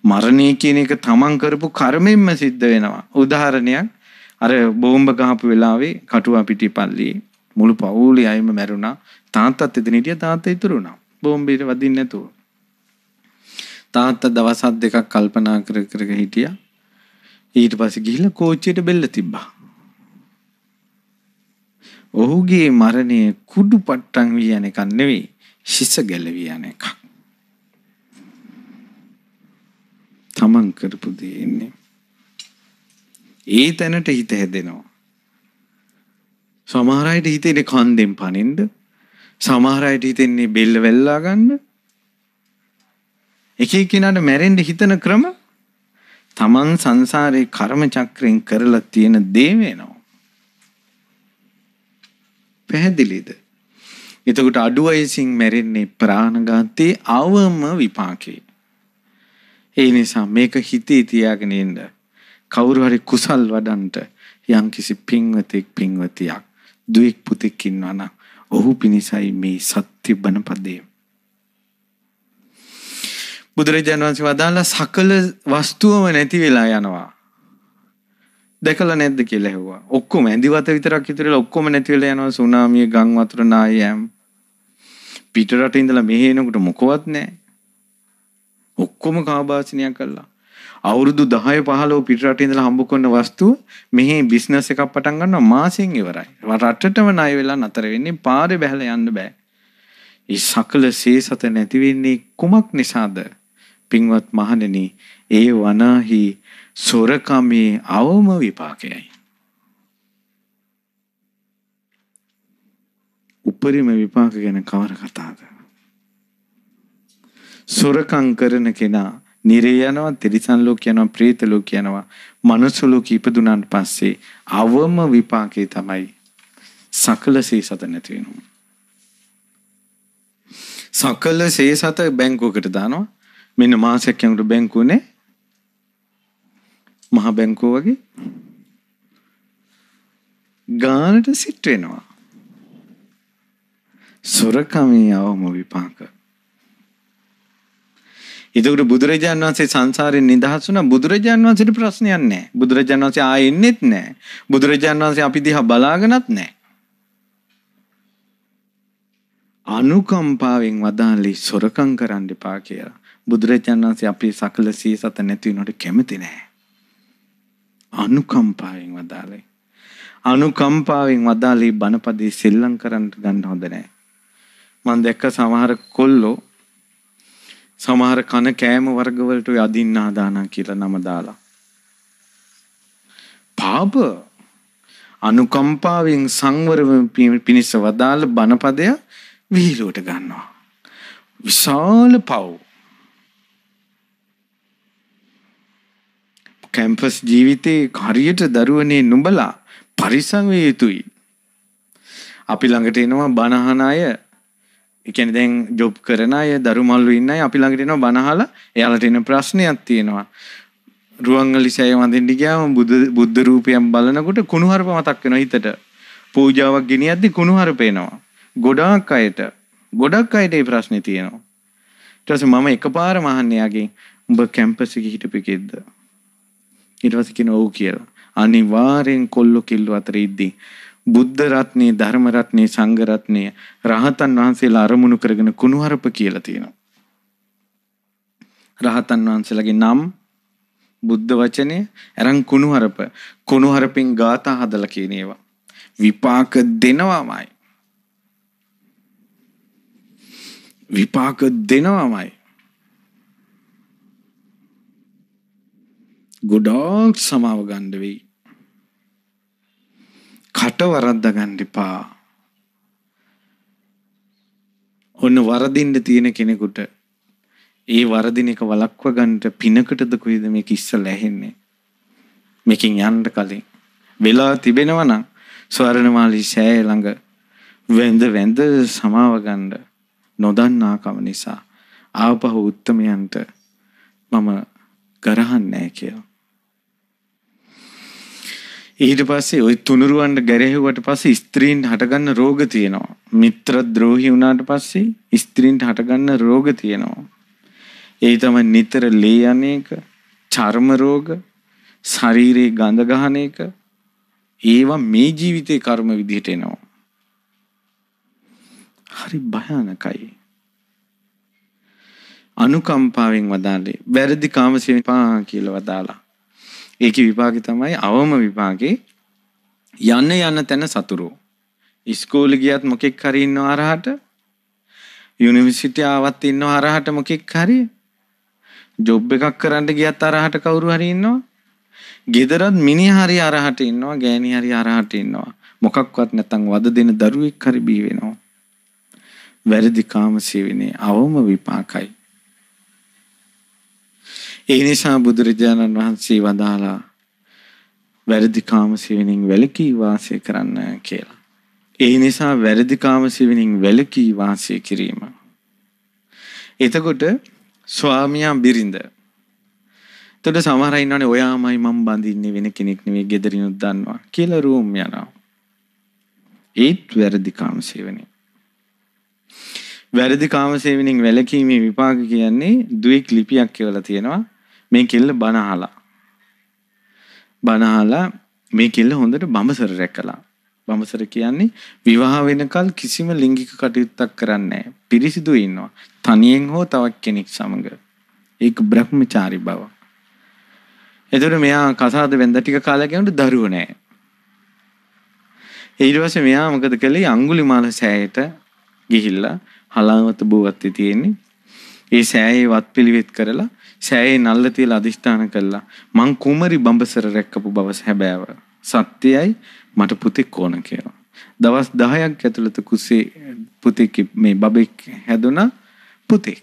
මරණය කියන එක තමන් කරපු කර්මෙන්ම සිද්ධ වෙනවා. උදාහරණයක් අර බෝම්බ ගහපු වෙලාවේ කටුවා පිටිපල්ලි මුළු පවුලේ අයම මැරුණා. තාත්තත් එතන හිටිය තාත්තා ඉතුරු වුණා. බෝම්බේට වදින්නේ නැතුව. තාත්තා දවස් දෙකක් කල්පනා කර කර හිටියා. ඊට පස්සේ ගිහිල්ලා කෝච්චියට බෙල්ල තිබ්බා. ඔහුගේ මරණය කුඩු පට්ටම් වියන එකක් නෙවෙයි. හිස ගැලවී යන එකක්. තමන් කරපු දේ ඉන්නේ. ඒ තැනට හිත හැදෙනවා. සමහර අයට හිතෙන්නේ කන්දෙන් පනින්න. සමහර අයට හිතෙන්නේ බෙල්ල වෙල්ලා ගන්න. එක එක්කිනාට මැරෙන්න හිතන ක්‍රම තමන් සංසාරේ කර්ම චක්‍රයෙන් කරලා තියෙන දේ වෙනවා. පැහැදිලිද? එතකොට අඩු වයසින් මැරෙන්නේ ප්‍රාණඝාතයේ අවම විපාකේ. ඒ නිසා මේක හිතේ තියාගෙන ඉන්න. කවුරු හරි කුසල් වඩන්ට යම්කිසි පින්වතෙක් පින්වතියක් දුවෙක් පුතෙක් ඉන්නවා නම් ඔහු පිණිසයි මේ සත්‍ය බණපදේ. බුදුරජාණන් වහන්සේ වදාළ සකල වස්තුවම නැති වෙලා යනවා. දැකලා නැද්ද කියලා ඇහුවා. ඔක්කොම ඇඳිවත විතරක් ඉතුරුලා ඔක්කොම නැති වෙලා යනවා සුනාමිය ගම් වතුර නායෑම්. පිට රට ඉඳලා මෙහෙ එනකොට මොකවත් නැහැ. ඔක්කොම කාබාසනය කළා. අවුරුදු 10 15 පිට රට ඉඳලා හම්බ කරන වස්තුව මෙහි බිස්නස් එකක් පටන් ගන්නවා මාසෙන් ඉවරයි. රටටම ණය වෙලා නතර වෙන්නේ පාරේ බැහැලා යන්න බෑ. ඒ සකල සේසත නැති වෙන්නේ කුමක් නිසාද? පින්වත් මහණෙනි, ඒ වනාහි සොරකමේ අවම විපාකයයි. උපරිම විපාක ගැන කවර කතාද? සොරකම් කරන කෙනා නිරේ යනවා, තිරිසන් ලෝක යනවා, പ്രേත ලෝක යනවා, මනුස්ස ලෝක ඉපදුනාන් පස්සේ අවම විපාකේ තමයි සකල සේසත නැති වෙනවා. සකල සේසත බැංකුවකට දානවා. මෙන්න මාසයක් යනකොට බැංකුවනේ මහා බැංකුව වගේ ගානට සිට් වෙනවා. සොරකමේ අවම විපාක. එතකොට බුදුරජාණන් වහන්සේ සංසාරයෙන් නිදහස් වුණා බුදුරජාණන් වහන්සේට ප්‍රශ්නයක් නැහැ. බුදුරජාණන් වහන්සේ ආයේ එන්නෙත් නැහැ. බුදුරජාණන් වහන්සේ අපි දිහා බලාගෙනත් නැහැ. අනුකම්පාවෙන් වදාළේ සොරකම් කරන්න එපා කියලා. බුදුරජාණන් වහන්සේ අපේ සකල සීසත නැති වෙනකොට කැමති නැහැ. අනුකම්පාවෙන් වදාලේ. අනුකම්පාවෙන් වදාලේ බණපදේ සෙල්ලම් කරන්න ගන්න හොඳ නෑ. මම දැක්ක සමහර කොල්ලෝ සමහර කන කෑම වර්ගවලට යදින්න ආදානා කියලා නම දාලා. පාප අනුකම්පාවෙන් සංවරව පිණිස වදාළ බණපදය විහිළුවට ගන්නවා. විශාල පව් කැම්පස් ජීවිතේ හරියට දරුවනේ නුඹලා පරිසං වේ යුතුයි. අපි ළඟට එනවා බනහන අය එකන දැන් ජොබ් කරන අය දරුමල්ලු ඉන්න අපි ළඟටනවා බනහල එයාලට එන ප්‍රශ්නයක් තියෙනවා. රුවන්ගලි සය වඳෙන්ටි ගයාම බුද්ධ රූපයම් බලනකොට කුණුහරප මතක් වෙන හිතට පූජාවක් ගෙන අද්දි කුණුහරපේනවා. ගොඩාක් අයට ගොඩක් අයට ඒ ප්‍රශ්නය තියෙනවා. ටස මම එක පාර මහන්නයාගේ උඹ කැම්පසික හිටපිකෙද්ද. ඊට පස්සේ කියනවා ඔව් කියලා. අනිවාර්යෙන් කොල්ල කිල්ල අතර ඉද්දී බුද්ධ රත්නේ ධර්ම රත්නේ සංඝ රත්නේ රහතන් වහන්සේලා අරමුණු කරගෙන කුණුහරුප කියලා තියෙනවා. රහතන් වහන්සේලාගේ නම් බුද්ධ වචනේ අරන් කුණුහරුප කුණුහරුපෙන් ગાතා හදලා කියන ඒවා විපාක දෙනවාමයි. විපාක දෙනවාමයි. ගොඩාක් සමාව ගන්න වෙයි. කට වරද්දා ගන්න එපා. ඔන්න වරදින්න තියෙන කෙනෙකුට ඒ වරදින එක වළක්ව ගන්නට පිනකටද කුයිද මේක ඉස්සලා ඇහෙන්නේ. මේකෙන් යන්න කලින් වෙලා තිබෙනවා නම් ස්වර්ණමාලි සෑය ළඟ වැඳ වැඳ සමාව ගන්න නොදන්නාකම නිසා ආපහු උත්තමයන්ට මම ගරහන්නේ නැහැ කියලා ඊට පස්සේ ওই තුනුරුවන්ට ගැරෙහුවට පස්සේ ස්ත්‍රීන් හටගන්න රෝග තියෙනවා. මිත්‍ර ද්‍රෝහි වුණාට පස්සේ ස්ත්‍රීන්ට හටගන්න රෝග තියෙනවා. ඒ තමයි නිතර ලේ යන්නේක, චර්ම රෝග, ශරීරේ ගඳ ගහන එක ඒවා මේ ජීවිතේ කර්ම විදිහට එනවා. හරි භයානකයි. අනුකම්පාවෙන් වදාලේ වැරදි කාමසේපා කියලා වදාලා. ඒකේ විපාකේ තමයි අවම විපාකේ යන්න යන තැන සතුරු. ඉස්කෝලේ ගියත් මොකෙක් හරි ඉන්නව හරහට යුනිවර්සිටි ආවත් ඉන්නව හරහට මොකෙක් හරි ජොබ් එකක් කරන්න ගියත් අරහට කවුරු හරි ඉන්නවා. ගෙදරත් මිනිහ හරි අරහට ඉන්නවා, ගෑණි හරි අරහට ඉන්නවා. මොකක්වත් නැතන් වද දෙන දරුවෙක් හරි බිහි වෙනවා. වැරදි කාමසේවනේ අවම විපාකයි. ඒ නිසා බුදුරජාණන් වහන්සේ වදාලා වැරදි කාම සිවිනින් වැළකී වාසය කරන්න කියලා. ඒ නිසා වැරදි කාම සිවිනින් වැළකී වාසය කිරීම. එතකොට ස්වාමියා බිරිඳ. එතකොට සමහර අය ඉන්නවනේ ඔයාමයි මම බඳින්නේ වෙන කෙනෙක් නෙවෙයි gederinut දන්නවා කියලා රූම් යනවා. ඒත් වැරදි කාම සේවනය. වැරදි කාම සේවනින් වැළකීමේ විපාක කියන්නේ දුවෙක් ලිපියක් කියවලා තියෙනවා මේ කෙල්ල බනහලා. බනහලා මේ කෙල්ල හොඳට බඹසර රැකලා. බඹසර කියන්නේ විවාහ වෙනකල් කිසිම ලිංගික කටයුත්තක් කරන්නේ පිරිසිදු ඉන්නවා. තනියෙන් හෝ තවක් කෙනෙක් සමග. ඒක බ්‍රහ්මචාරි බව. එතකොට මෙයා කසාද වෙන්ද ටික කාලයක් යනකොට දරුවෝ නැහැ. ඊට පස්සේ මෙයා මොකද කළේ අඟුලිමාල සෑයට ගිහිල්ලා හලාවත බෝවත්තේ තියෙන්නේ. ඒ සෑයේ වත් පිළිවෙත් කරලා සෑයේ නල්ල තියලා අදිෂ්ඨාන කළා. මං කුමරි බඹසර රැක්කපු බව හැබෑව. සත්‍යයයි මට පුතෙක් ඕන කියලා. දවස් 10ක් ඇතුළත කුසේ පුතෙක් මේ බබෙක් හැදුනා පුතෙක්.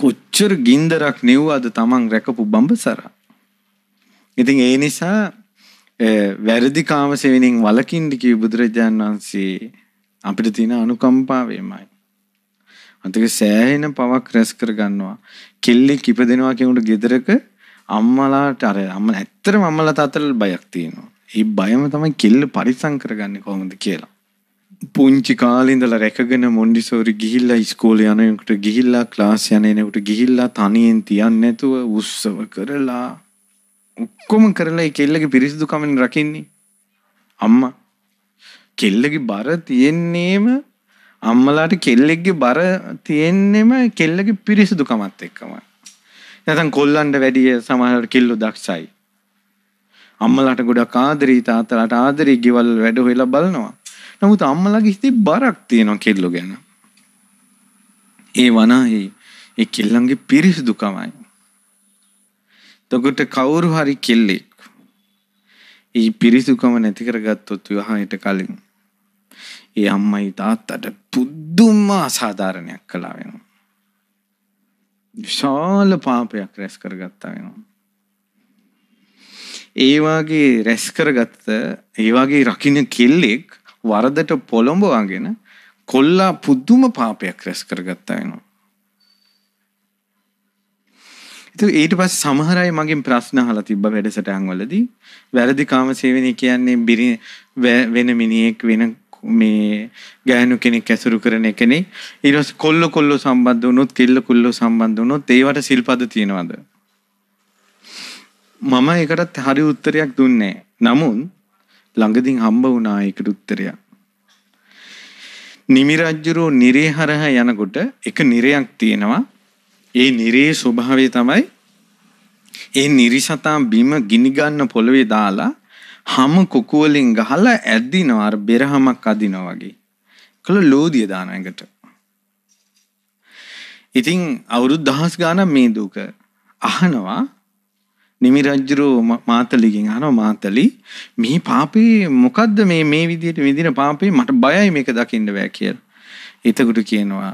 කොච්චර ගින්දරක් නෙව්වද Taman රැකපු බඹසර. ඉතින් ඒ නිසා වැරදි කාමසෙවිනින් වලකින්න කිව් බුදුරජාණන් වහන්සේ අපිට තියෙන අනුකම්පාවේමයි. අතක සෑහෙන පවක් රැස් කර ගන්නවා. කෙල්ලෙක් ඉපදෙනවා කෙනෙකුට ගෙදරක අම්මලාට අර අම්ම ඇත්තටම අම්මලා තාත්තලා බයක් තියෙනවා. ඒ බයම තමයි කෙල්ල පරිස්සම් කරගන්නේ කොහොමද කියලා. පුංචි කාලින්දල රැකගෙන මොන්ඩිසෝරි ගිහිල්ලා ඉස්කෝල යනකට ගිහිල්ලා ක්ලාස් යනනකට ගිහිල්ලා තනියෙන් තියන්න නැතුව උත්සව කරලා ඔක්කොම කරලා කෙල්ලගේ පිරිසිදු කමෙන් රකින්නේ අම්මා කෙල්ලගේ බර තියෙන්නේම අම්මලාට කෙල්ලෙක්ගේ බර තියෙන්නෙම කෙල්ලගේ පිරිසිදුකමත් එක්කම. නැතන් කොල්ලන්ට වැඩිය සමහලට කෙල්ලු දක්ෂයි. අම්මලට ගොඩක් ආදරී තාතලට ආදරී ගෙවල් වැඩ හොලා බලනවා. නමුත් අම්මලගේ හිතේ බරක් තියෙනවා කෙල්ලු ගැන. ඒ වනාහි ඒ කෙල්ලන්ගේ පිරිසිදුකමයි. තොකොට කවුරු හරි කෙල්ලෙක්. ඒ පිරිසුකම නැතිකර ගත්තොත් විවාහයට කලින් ඒ අම්මයි තාත්තට පුදුම අසාධාරණයක් කළා වෙනවා. විශාල පාපයක් රැස් කරගත්තා වෙනවා. ඒ වගේ රැස් කරගත්ත ඒ වගේ රකින්න කෙල්ලෙක් වරදට පොළඹවගෙන කොල්ලා පුදුම පාපයක් රැස් කරගත්තා වෙනවා. ඉතින් ඊට පස්සේ සමහර අය මගෙන් ප්‍රශ්න අහලා තිබ්බා වැඩසටහන් වලදී වැරදි කාම සේවනය කියන්නේ වෙන මිනිහෙක් වෙන මේ ගෑනු කෙනෙක් ඇසුරු කරන එකනේ ඊට කොල්ල කොල්ල සම්බන්ධ වුණොත් කෙල්ල කොල්ල සම්බන්ධ වුණොත් ඒවට සිල්පද තියෙනවද මම ඒකටත් හරි උත්තරයක් දුන්නේ නමුත් ළඟදින් හම්බ වුණා ඒකට උත්තරයක් නිමි රජ්ජුරෝ නිරේ හරහා යනකොට එක නිරයක් තියෙනවා ඒ නිරේ ස්වභාවය තමයි ඒ නිරිසතා බිම ගිනි ගන්න පොළවේ දාලා හැම කුකු වලින් ගහලා ඇදිනවා අර බෙරහමක් අදිනවා වගේ. කළ ලෝදිය දාන එකට. ඉතින් අවුරුදු දහස් ගානක් මේ දුක අහනවා නිමි රජ්ජුරෝ මාතලිගෙන් අහනවා මාතලි මේ පාපේ මොකද්ද මේ මේ විදිහට විඳින පාපේ මට බයයි මේක දකින්න බෑ කියලා. එතකොට කියනවා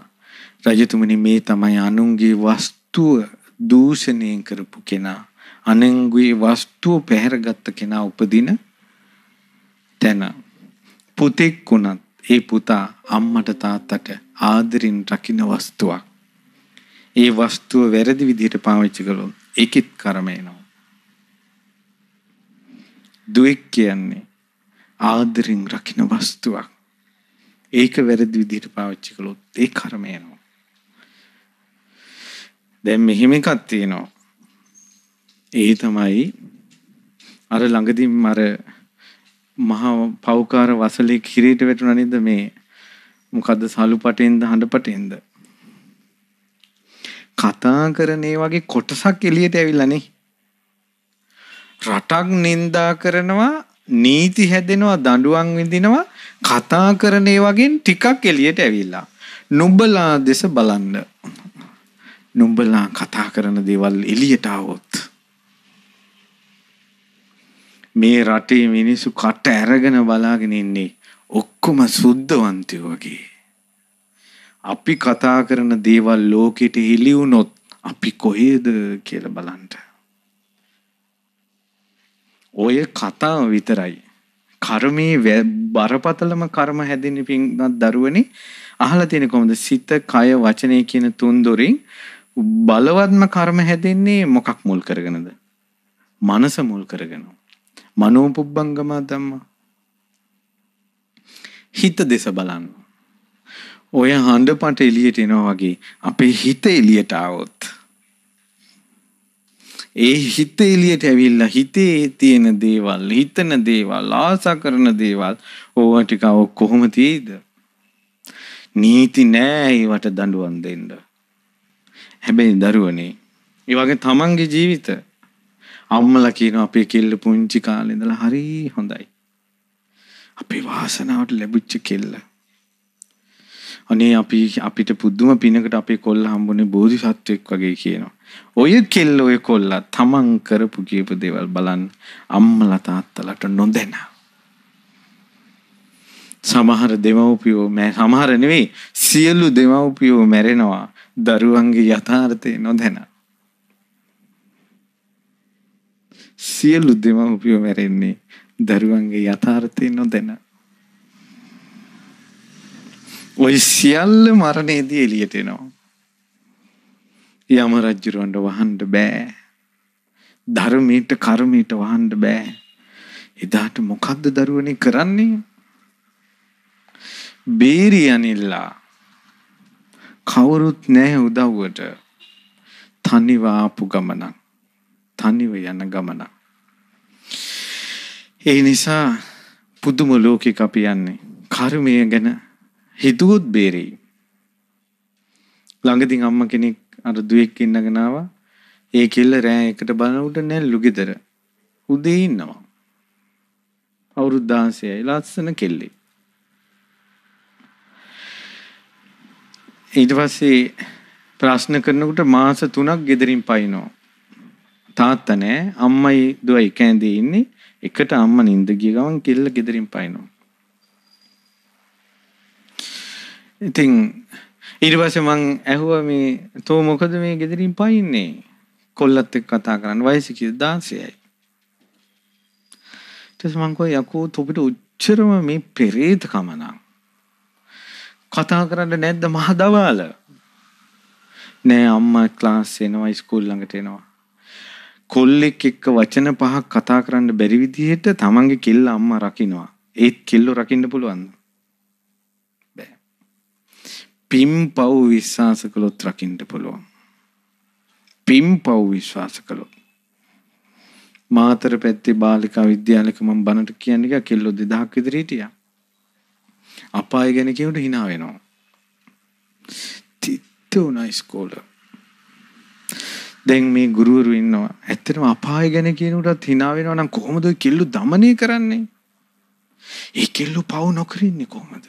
රජතුමනි මේ තමයි අනුන්ගේ වස්තුව දූෂණය කරපු කෙනා. අනංගුයේ වස්තුව පැහැරගත් කෙනා උපදින තැන පුතෙක් වුණත් ඒ පුතා අම්මට තාත්තට ආදරින් රකින්න වස්තුවක්. ඒ වස්තුව වැරදි විදිහට පාවිච්චි කළොත් ඒකෙත් කර්ම එනවා. දුවෙක් කියන්නේ ආදරින් රකින්න වස්තුවක්. ඒක වැරදි විදිහට පාවිච්චි කළොත් ඒ කර්ම එනවා. දැන් මෙහෙම එකක් තියෙනවා. ඒ තමයි අර ළඟදිම අර මහා පෞකාර වසලේ කිරීට වැටුණා නේද මේ මොකද්ද සලු පටෙන්ද හඬ පටෙන්ද කතා කරන ඒ වගේ කොටසක් එළියට ඇවිල්ලා නේ රටක් නින්දා කරනවා නීති හැදෙනවා දඬුවම් විඳිනවා කතා කරන ඒ වගේ ටිකක් එළියට ඇවිල්ලා නුඹලා දෙස බලන්න නුඹලා කතා කරන දේවල් එළියට આવොත් මේ රටේ මිනිස්සු කට ඇරගෙන බලාගෙන ඉන්නේ ඔක්කොම සුද්ධවන්තයෝ වගේ. අපි කතා කරන දේවල් ලෝකෙට හිලි වුණොත් අපි කොහෙද කියලා බලන්න. ඔය කතා විතරයි. කර්මයේ බරපතලම කර්ම හැදෙන පින්වත් දරුවනේ අහලා තියෙන කොහොමද සිත කය වචනය කියන තුන් දොරින් බලවත්ම කර්ම හැදෙන්නේ මොකක් මුල් කරගෙනද මනස මුල් කරගෙන මනෝපුබ්බංගම ධම්මා හිත දෙස බලන්න. ඔය හඬ පට එළියට එනවා වගේ අපේ හිත එළියට આવොත් ඒ හිත එළියට ඇවිල්ලා හිතේ තියෙන දේවල්, හිතන දේවල්, ආසා කරන දේවල් ඕවා ටික කොහොම තියෙයිද? නීති නෑ ඒවට දඬුවම් දෙන්න. හැබැයි දරුවනේ, ඒ වගේ තමන්ගේ ජීවිතේ අම්මලා කියනවා අපේ කෙල්ල පුංචි කාලේ ඉඳලා හරි හොඳයි. අපේ වාසනාවට ලැබිච්ච කෙල්ල. අනේ අපි අපිට පුදුම පිනකට අපේ කොල්ල හම්බුනේ බෝධිසත්වෙක් වගේ කියනවා. ඔය කෙල්ල ඔය කොල්ලා තමන් කරපු කියපු දේවල් බලන් අම්මලා තාත්තලාට නොදැන. සමහර දෙමව්පියෝ මෑ සමහර නෙවෙයි සියලු දෙමව්පියෝ මැරෙනවා දරුවන්ගේ යථාර්ථය නොදැනා සියලු දෙමව්පියෝ මැරෙන්නේ දරුවන්ගේ යථාර්ථය නොදැන. ওই සියල්ල මරණයේදී එළියට එනවා. යම රජුරවඬ වහන්න බෑ. ධර්මීට කර්මීට වහන්න බෑ. එදාට මොකද්ද දරුවනේ කරන්නේ? බේරි අනිල්ලා කවුරුත් නැහැ උදව්වට තනිව ආපු ගමනක් තනිව යන ගමන. ඒ නිසා පුදුම ලෝකෙක අපි යන්නේ. කර්මය ගැන හිතුවොත් බේරෙයි. ළඟදී අම්ම කෙනෙක් අර දුවෙක් ඉන්නගෙන ආවා. ඒ කෙල්ල රෑ එකට බලන උට නැල්ලු ගෙදර. උදේ ඉන්නවා. අවුරුදු 16යි ලස්සන කෙල්ලේ. ඊට පස්සේ ප්‍රශ්න කරනකොට මාස 3ක් ගෙදරින් පයින්නවා. තාත්තා නෑ අම්මයි දුවයි එක ඇඳේ ඉන්නේ එකට අම්ම නිින්ද ගිය ගමන් කෙල්ල ගෙදරින් පයින්නවා ඉතින් ඊට පස්සේ මං ඇහුවා මේ තෝ මොකද මේ ගෙදරින් පයින්නේ කොල්ලත් එක්ක කතා කරන්න වයස කිසි 16යි ඊට මං කෝ යකෝ තොපිට උච්චරම මේ පෙරේත කමනා කතා කරන්න නැද්ද මහ දවාල නෑ අම්මා ක්ලාස් එනවා ස්කූල් ළඟට එනවා කොල්ලෙක් එක්ක වචන පහක් කතා කරන්න බැරි විදිහට තමන්ගේ කෙල්ල අම්මා රකින්නවා. ඒත් කෙල්ලෝ රකින්න පුළුවන්ද? බෑ. පින් පව් විශ්වාස කළොත් රකින්න පුළුවන්. පින් පව් විශ්වාස කළොත් මාතර පැත්තේ බාලිකා විද්‍යාලයක මම බණට කියන්නේ කෙල්ලෝ 2000ක් විතර හිටියා. අපාය ගැන කියනට hina වෙනවා. තිත්තු උනා ඉස්කෝලේ දැන් මේ ගුරුවරු ඉන්නවා. ඇත්තටම අපාය ගැන කියන උටත් hina වෙනවා නම් කොහොමද ඔය කෙල්ලු দমনය කරන්නේ? ඒ කෙල්ලු පව් නොකර ඉන්නේ කොහොමද?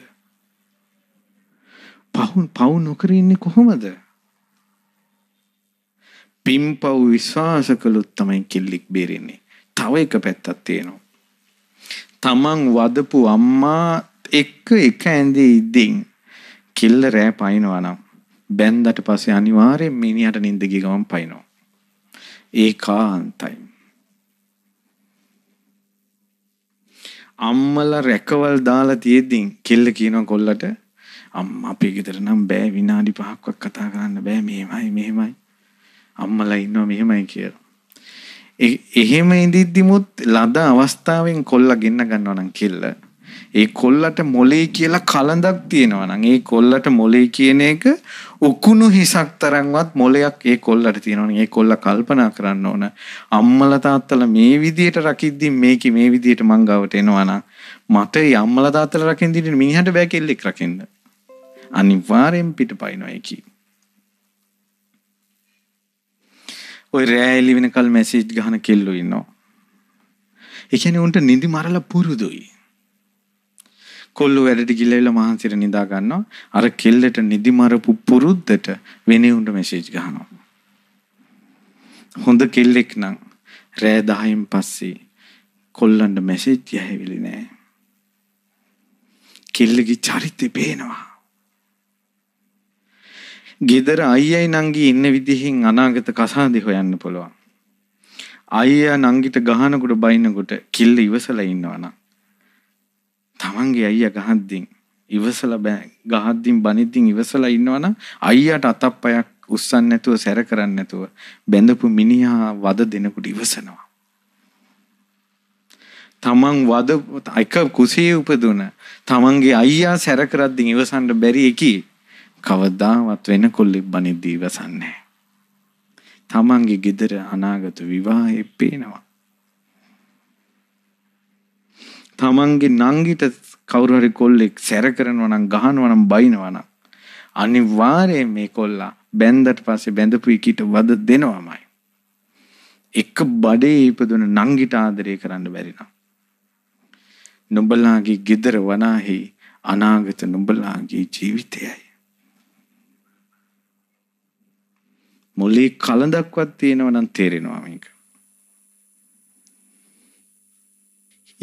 පව් පව් නොකර ඉන්නේ කොහොමද? පිම්පව් විශ්වාස කළොත් තමයි කෙල්ලෙක් බේරෙන්නේ. තව එක පැත්තක් තියෙනවා. තමන් වදපු අම්මා එක්ක එක ඇඳේ ඉඳින් කෙල්ල රෑ පයින්නවා නම් බැන්දට පස්සේ අනිවාර්යෙන් මිනිහට නිින්ද ගිය ගමන් පයින්නවා. ඒකාන්තයි. අම්මල රැකවල් දාලා තියෙද්දින් කෙල්ල කියනවා කොල්ලට අම්මා අපේ ගෙදර නම් බෑ විනාඩි 5ක්වත් කතා කරන්න බෑ මෙහෙමයි මෙහෙමයි අම්මලා ඉන්නවා මෙහෙමයි කියලා. එහෙම ඉඳිද්දිමුත් ලද අවස්ථාවෙන් කොල්ලා ගෙන්න ගන්නවා නම් කෙල්ල ඒ කොල්ලට මොලේ කියලා කලඳක් තියෙනවා නම් ඒ කොල්ලට මොලේ කියන එක උකුණු හිසක් තරම්වත් මොලයක් ඒ කොල්ලට තියෙනවනේ ඒ කොල්ල කල්පනා කරන්න ඕන අම්මලා තාත්තලා මේ විදියට රකිද්දි මේක මේ විදියට මං ගාවට එනවා නම් මට ඒ අම්මලා තාත්තලා රකින්න දෙන්න මිනිහට බෑ කෙල්ලෙක් රකින්න අනිවාර්යෙන් පිටපයින්නවා ඒකි ඔය රෑ එළි වෙනකල් මැසේජ් ගහන කෙල්ලෝ ඉන්නවා ඒ කියන්නේ උන්ට නිදි මරලා පුරුදුයි කොල්ලෝ වැඩට ගිල්ලවිලා මහන්සියට නිදා ගන්නවා. අර කෙල්ලට නිදි මරපු පුරුද්දට වෙනේ උන්ට මැසේජ් ගහනවා. හොඳ කෙල්ලෙක් නම් රෑ 10න් පස්සේ කොල්ලන්ට මැසේජ් යැවෙලි නෑ. කෙල්ලගේ චරිතය පේනවා. ගෙදර අයියයි නංගී ඉන්න විදිහෙන් අනාගත කසාදෙ හොයන්න පුළුවන්. අයියා නංගිට ගහනකොට බයින්නකොට කිල්ල ඉවසලා ඉන්නවනම් තමන්ගේ අයිය ගහද්දින් ඉවසල බෑ ගහද්දින් බනිද්දින් ඉවසලා ඉන්නවනම් අයියට අතප්පයක් උස්සන් නැතුව සැර කරන්න නැතුව බැඳපු මිනිහා වද දෙනකුට ඉවසනවා. තමන් වද එක කුසේ උපදුන තමන්ගේ අයියා සැර කරද්දී ඉවසන්න බැරි එකී කවදාවත් වෙන කොල්ලෙක් බනිද්දී ඉවසන්නේ තමන්ගේ ගෙදර අනාගත විවාහේ පේනවා. තමන්ගේ නංගිට කවුරුහරි කොල්ලෙක් සැර කරනවනම් ගහනවනම් බයිනවනම් අනිවාර්යයෙන් මේ කොල්ලා බැන්දට පස්සේ බැඳපු එකට වද දෙනවමයි එක බඩේ ඉපදුන නංගිට ආදරය කරන්න බැරි නම් නුඹලාගේ ගෙදර වනාහි අනාගත නුඹලාගේ ජීවිතයයි මොලේ කලඳක්වත් තියෙනවනම් තේරෙනවා මේක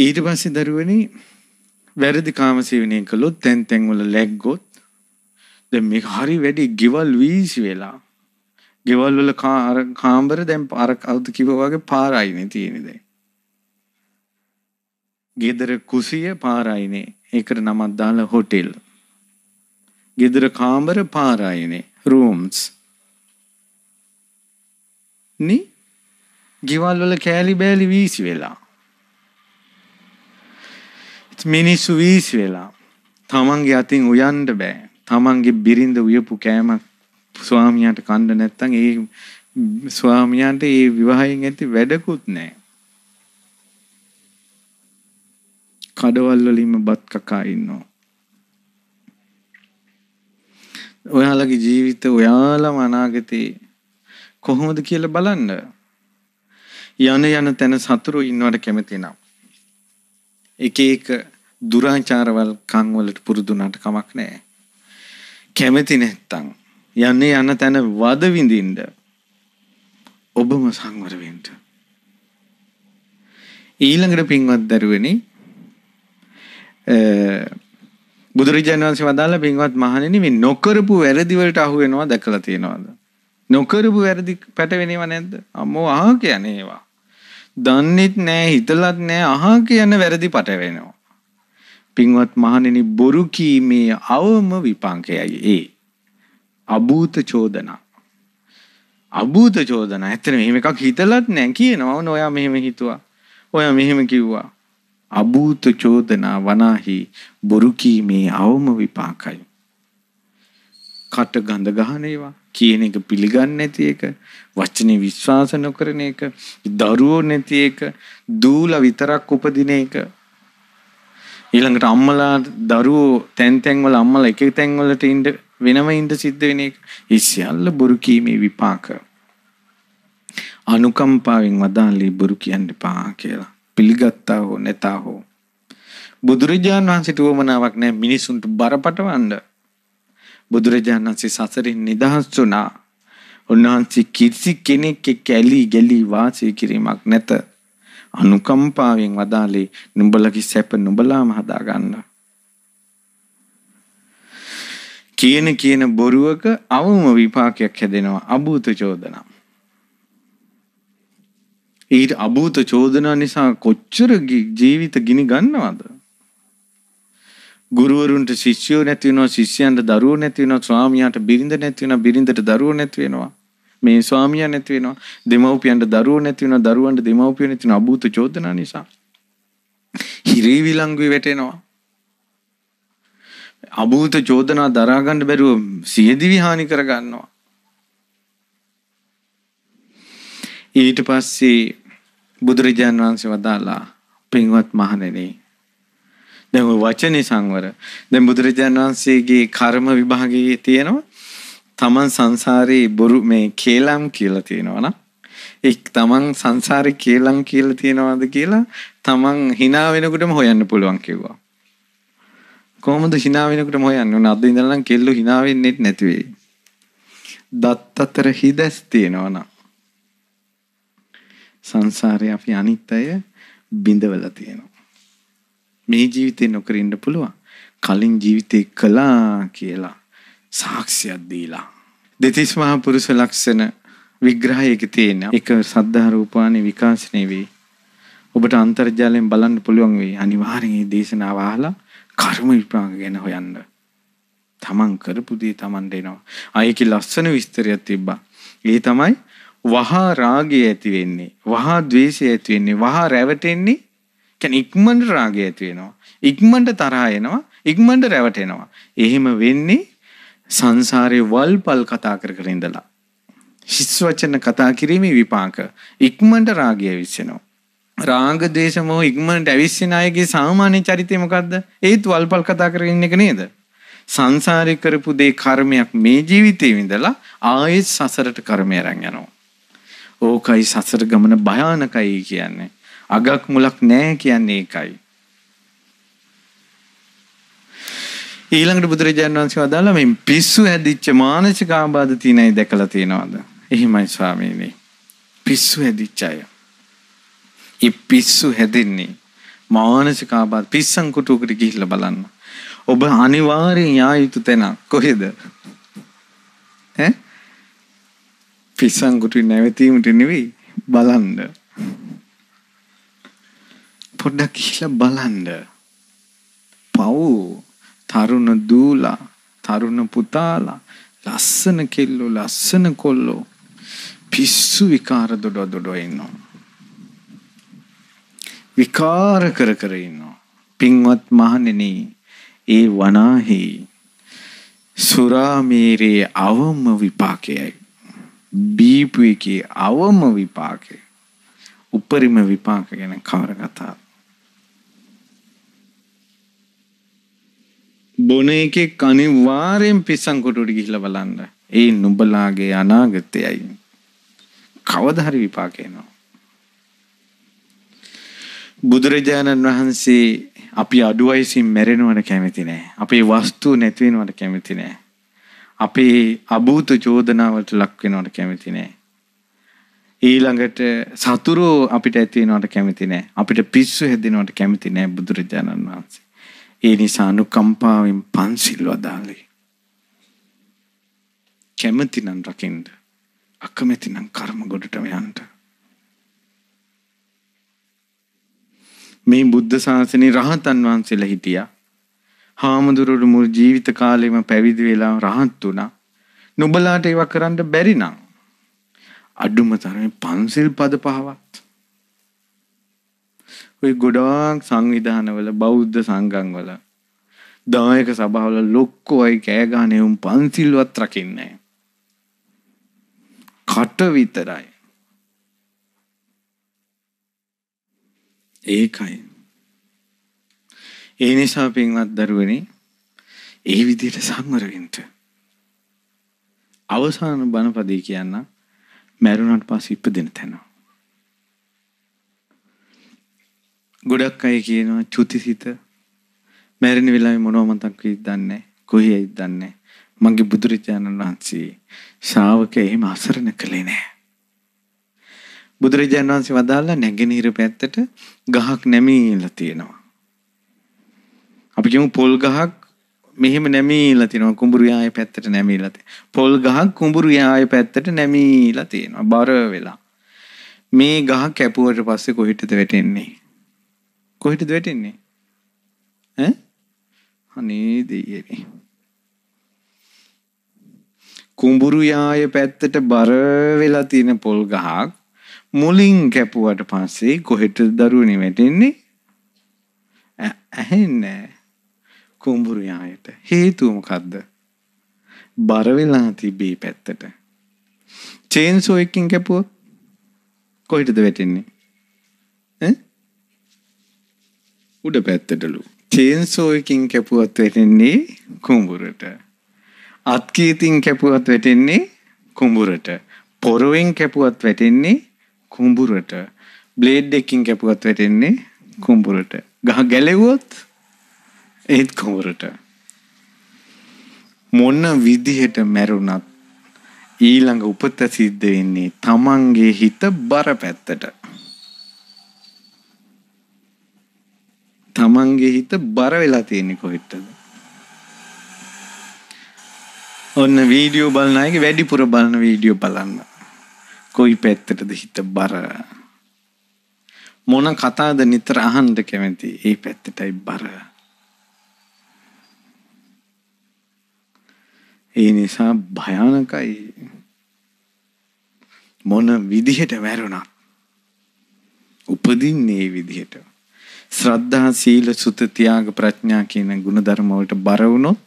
ඊට පස්සේ දරුවනේ වැරදි කාමසේවනය කළොත් තැන් තැන්වල ලැග්ගොත් දැන් මේක හරි වැඩි ගෙවල් වීසි වෙලා ගෙවල් වල කාම්බර දැන් අර කවුද කිව්වා වගේ පාරයිනේ තියෙන්නේ දැන්. ගෙදර කුසිය පාරයිනේ. ඒකට නමක් දාලා හොටෙල්. ගෙදර කාමර පාරයිනේ. රූම්ස්. නි ගෙවල් වල කෑලි බෑලි වීසි වෙලා මිනිස්සු වීසි වෙලා තමන්ගේ අතින් උයන්ඩ බෑ තමන්ගේ බිරිඳ උයපු කෑමක් ස්වාමියාට කණ්ඩ නැත්තං ඒ ස්වාමියන්ට ඒ විවාහයෙන් ඇති වැඩකුත් නෑ. කඩවල්වලින්ම බත් කකා ඉන්නවා. ඔයාලගේ ජීවිත ඔයාලම අනාගතේ කොහොමද කියලා බලන්න. යන යන තැන සතුරු ඉන්නවට කැමති නම්. එක එක දුරාචාරවල් කංවලට පුරුදුනාට කමක් නෑ. කැමැති නැත්තං. යන්නේ යන තැන වදවිඳින්ට ඔබම සංවරවෙන්ට. ඊළඟට පින්වත් දරුවනි බුදුරජාණන් වන්සේ වදාල පින්වත් මහණෙනි මේ නොකරපු වැරදිවලට අහු වෙනවා දැකලා තියෙනවද නොකරපු වැරදි පැටවෙනව නැද්ද අම්මෝ ආ කියන්නේ ඒවා දන්නෙත් නෑ හිතලත් නෑ අහා කියන වැරදි පටවෙනවා. පින්වත් මහණෙනි බොරු කීමේ අවම විපාකයයි ඒ. අභූත චෝදනා. අභූත චෝදනා. ඇත්තට මෙහෙම එකක් හිතලත් නෑ කියනවා. ඔයා මෙහෙම හිතුවා. ඔයා මෙහෙම කිව්වා. අභූත චෝදනා වනාහි බොරු කීමේ අවම විපාකයි. කට ගඳ ගහන ඒවා කියන එක පිළිගන්නේ නැති එක වචනේ විශ්වාස නොකරන එක දරුවෝ නැති එක දූලා විතරක් උපදින එක ඊළඟට අම්මලා දරුවෝ තැන් තැන් වල අම්මලා එක තැන් වලට ඉන්න වෙනම ඉන්න සිද්ධ වෙන එක ඒ සියල්ල බොරු කීමේ විපාක අනුකම්පාවෙන් වදාළේ බොරු කියන්න එපා කියලා පිළිගත්තා හෝ නැතා හෝ බුදුරජාණන් වහන්සේට උවමනාවක් නැහැ මිනිසුන්ට බරපතවන්නේ බුදුරජාණන් වහන්සේ සසරින් නිදහස් වුණා. උන්වහන්සේ කිසි කෙනෙක් එක්ක ඇලි ගැලි වාසය කිරීමක් නැත. අනුකම්පාවෙන් වදාලේ නුඹලගේ සැප නුඹලාම හදාගන්න. කියන කියන බොරුවක අවම විපාකයක් හැදෙනවා අභූත චෝදනා. ඊට අභූත චෝදනා නිසා කොච්චර ජීවිත ගිනි ගන්නවද? ගුරුවරුන්ට ශිෂ්‍යයෝ නැති වෙනවා ශිෂ්‍යයන්ට දරුවෝ නැති වෙනවා ස්වාමියාට බිරිඳ නැති වෙනවා බිරිඳට දරුවෝ නැති වෙනවා මේ ස්වාමියා නැති වෙනවා දෙමව්පියන්ට දරුවෝ නැති වෙනවා දරුවන්ට දෙමව්පියෝ නැති වෙනවා අභූත චෝදනා නිසා හිරේ විලංගුවේ වැටෙනවා අභූත චෝදනා දරා ගන්න බැරුව සියදිවි හානි කර ගන්නවා ඊට පස්සේ බුදුරජාන් වහන්සේ වදාලා පින්වත් මහණෙනි දැන් ওই වචනේ සංවර. දැන් බුදුරජාණන් වහන්සේගේ කර්ම විභාගයේ තියෙනවා තමන් සංසාරේ බොරු මේ කේලම් කියලා තියෙනවා නේද? ඒ තමන් සංසාරේ කේලම් කියලා තියෙනවද කියලා තමන් hina වෙනකොටම හොයන්න පුළුවන් කිව්වා. කොහොමද hina වෙනකොටම හොයන්නේ? උන අද ඉඳලා නම් කෙල්ලෝ hina වෙන්නේ නැති වෙයි. දත් අතර හිදස් තියෙනවා නා. සංසාරේ අපි අනිත් අය බිඳවලා තියෙනවා. මේ ජීවිතේ නොකර ඉන්න පුළුවන්. කලින් ජීවිතේ කළා කියලා සාක්ෂියක් දීලා. දෙතිස් මහා පුරුෂ ලක්ෂණ විග්‍රහයක තියෙන එක සද්ධා රූපානේ විකාශනය වේ. ඔබට අන්තර්ජාලයෙන් බලන්න පුළුවන් වෙයි. අනිවාර්යෙන් මේ දේශනාව අහලා කර්ම විපාක ගැන හොයන්න. තමන් කරපු දේ තමන්ට එනවා. ආයේ ලස්සන විස්තරයක් තිබ්බා. ඒ තමයි වහා රාගය ඇති වෙන්නේ. වහා ද්වේෂය ඇති වෙන්නේ. වහා රැවටෙන්නේ කියන්නේ ඉක්මනට රාගය ඇති වෙනවා. ඉක්මනට තරහ එනවා, ඉක්මනට රැවටෙනවා. එහෙම වෙන්නේ සංසාරේ වල්පල් කතා කර කර ඉඳලා. හිස් වචන කතා කිරීමේ විපාක ඉක්මනට රාගය විශ්සෙනවා. රාග දේශ මොහ ඉක්මනට ඇවිස්සෙන අයගේ සාමාන්‍ය චරිතය මොකද්ද? ඒත් වල්පල් කතා කරගෙන ඉන්න එක නේද? සංසාරේ කරපු දේ කර්මයක් මේ ජීවිතේ විඳලා ආයෙත් සසරට කර්මය අරන් යනවා. ඕකයි සසර ගමන භයානකයි කියන්නේ. අගක් මුලක් නැහැ කියන්නේ ඒකයි. ඊළඟට බුදුරජාණන් වහන්සේ වදාළා මේ පිස්සු හැදිච්ච මානසික ආබාධ තියෙනයි දැකලා තියෙනවද? එහිමයි ස්වාමීනි. පිස්සු හැදිච්ච අය. ඒ පිස්සු හැදෙන්නේ මානසික ආබාධ පිස්සන් කුටුවකට ගිහිල්ලා බලන්න. ඔබ අනිවාර්යෙන් යා යුතු තැන කොහෙද? ඈ පිස්සන් කුටුවේ නැවතීමට නෙවෙයි බලන්න. පොඩ්ඩක් කියලා බලන්න. පව් තරුණ දූලා තරුණ පුතාලා ලස්සන කෙල්ලෝ ලස්සන කොල්ලෝ පිස්සු විකාර දොඩ දොඩ ඉන්නවා. විකාර කර කර ඉන්නවා. පින්වත් මහණෙනි ඒ වනාහි සුරාමීරේ අවම විපාකයයි. බීපු එකේ අවම විපාකය. උපරිම විපාක ගැන කවර කතාවද? බොන එකෙක් අනිවාර්යෙන් පිස්සන් කොටුවට ගිහිල්ලා බලන්න. ඒ නුඹලාගේ අනාගතයයි. කවදා හරි විපාක එනවා. බුදුරජාණන් වහන්සේ අපි අඩු අයසින් මැරෙනවට කැමති නෑ. අපේ වස්තු නැති වෙනවට කැමති නෑ. අපේ අභූත චෝදනාවලට ලක් වෙනවට කැමති නෑ. ඊළඟට සතුරු අපිට ඇති වෙනවට කැමති නෑ. අපිට පිස්සු හැදෙනවට කැමති නෑ බුදුරජාණන් වහන්සේ. ඒ නිසා අනුකම්පාවෙන් පන්සිල් වදාළේ. කැමති නම් රකින්න. අකමැති නම් කර්ම ගොඩටම යන්න. මේ බුද්ධ ශාසනේ රහතන් වහන්සේලා හිටියා. හාමුදුරුවෝ මුල් ජීවිත කාලෙම පැවිදි වෙලා රහත් වුණා. නුඹලාට ඒවා කරන්න බැරි නම් අඩුම තරමේ පන්සිල් පද පහවත් ඔය ගොඩාක් සංවිධානවල බෞද්ධ සංගම් වල දායක සභාවල ලොක්කෝ අය කෑ ගහන එවුන් පන්සිල්වත් රකින්නේ කට විතරයි ඒකයි ඒ නිසා පින්වත් දරුවනේ ඒ විදිහට සංවර වෙන්න අවසාන බණපදේ කියන්න මැරුණාට පස්සේ ඉපදෙන තැන ගොඩක් අය කියනවා චුතිසිත මැරෙන වෙලාවේ මොනව මතක් වෙයිද දන්නේ කොහේයිද දන්නේ මගේ බුදුරජාණන් වහන්සේ ශාවක එහෙම අසරණ කළේ නෑ බුදුරජාණන් වහන්සේ වදාලා නැගෙනහිර පැත්තට ගහක් නැමීලා තියෙනවා අපි කියමු පොල් ගහක් මෙහෙම නැමීලා තියෙනවා කුඹුරු යාය පැත්තට නැමීලා තියෙනවා පොල් ගහක් කුඹුරු යාය පැත්තට නැමීලා තියෙනවා බර වෙලා මේ ගහ කැපුවට පස්සේ කොහෙටද වැටෙන්නේ කොහෙටද වැටෙන්නේ? ඈ? අනේ දෙයියනේ. කුඹුරු යාය පැත්තට බර වෙලා තියෙන පොල් ගහක් මුලින් කැපුවට පස්සේ කොහෙටද දරුවනේ වැටෙන්නේ? ඇහෙන්නේ කුඹුරු යායට. හේතුව මොකද්ද? බර වෙලා තිබී පැත්තට. චේන්සෝ එකකින් කැපුවොත් කොහෙටද වැටෙන්නේ? උඩ පැත්තටලු. චේන්සෝ එකකින් කැපුවත් වැටෙන්නේ කුඹුරට. අත්කීතින් කැපුවත් වැටෙන්නේ කුඹුරට. පොරවෙන් කැපුවත් වැටෙන්නේ කුඹුරට. බ්ලේඩ් එකකින් කැපුවත් වැටෙන්නේ කුඹුරට. ගහ ගැලෙවුවොත් ඒත් කුඹුරට. මොන විදිහට මැරුණත් ඊළඟ උපත සිද්ධ වෙන්නේ තමන්ගේ හිත බර පැත්තට. තමන්ගේ හිත බර වෙලා තියෙන්නේ කොහෙටද? ඔන්න වීඩියෝ බලන අයගේ වැඩිපුර බලන වීඩියෝ බලන්න. කොයි පැත්තටද හිත බර? මොන කතාද නිතර අහන්න කැමති? ඒ පැත්තටයි බර. ඒ නිසා භයානකයි. මොන විදිහට වැරුණා උපදින්නේ විදිහට ශ්‍රද්ධා සීල සුත තියාග ප්‍රඥා කියන ಗುಣධර්ම වලට බර වුණොත්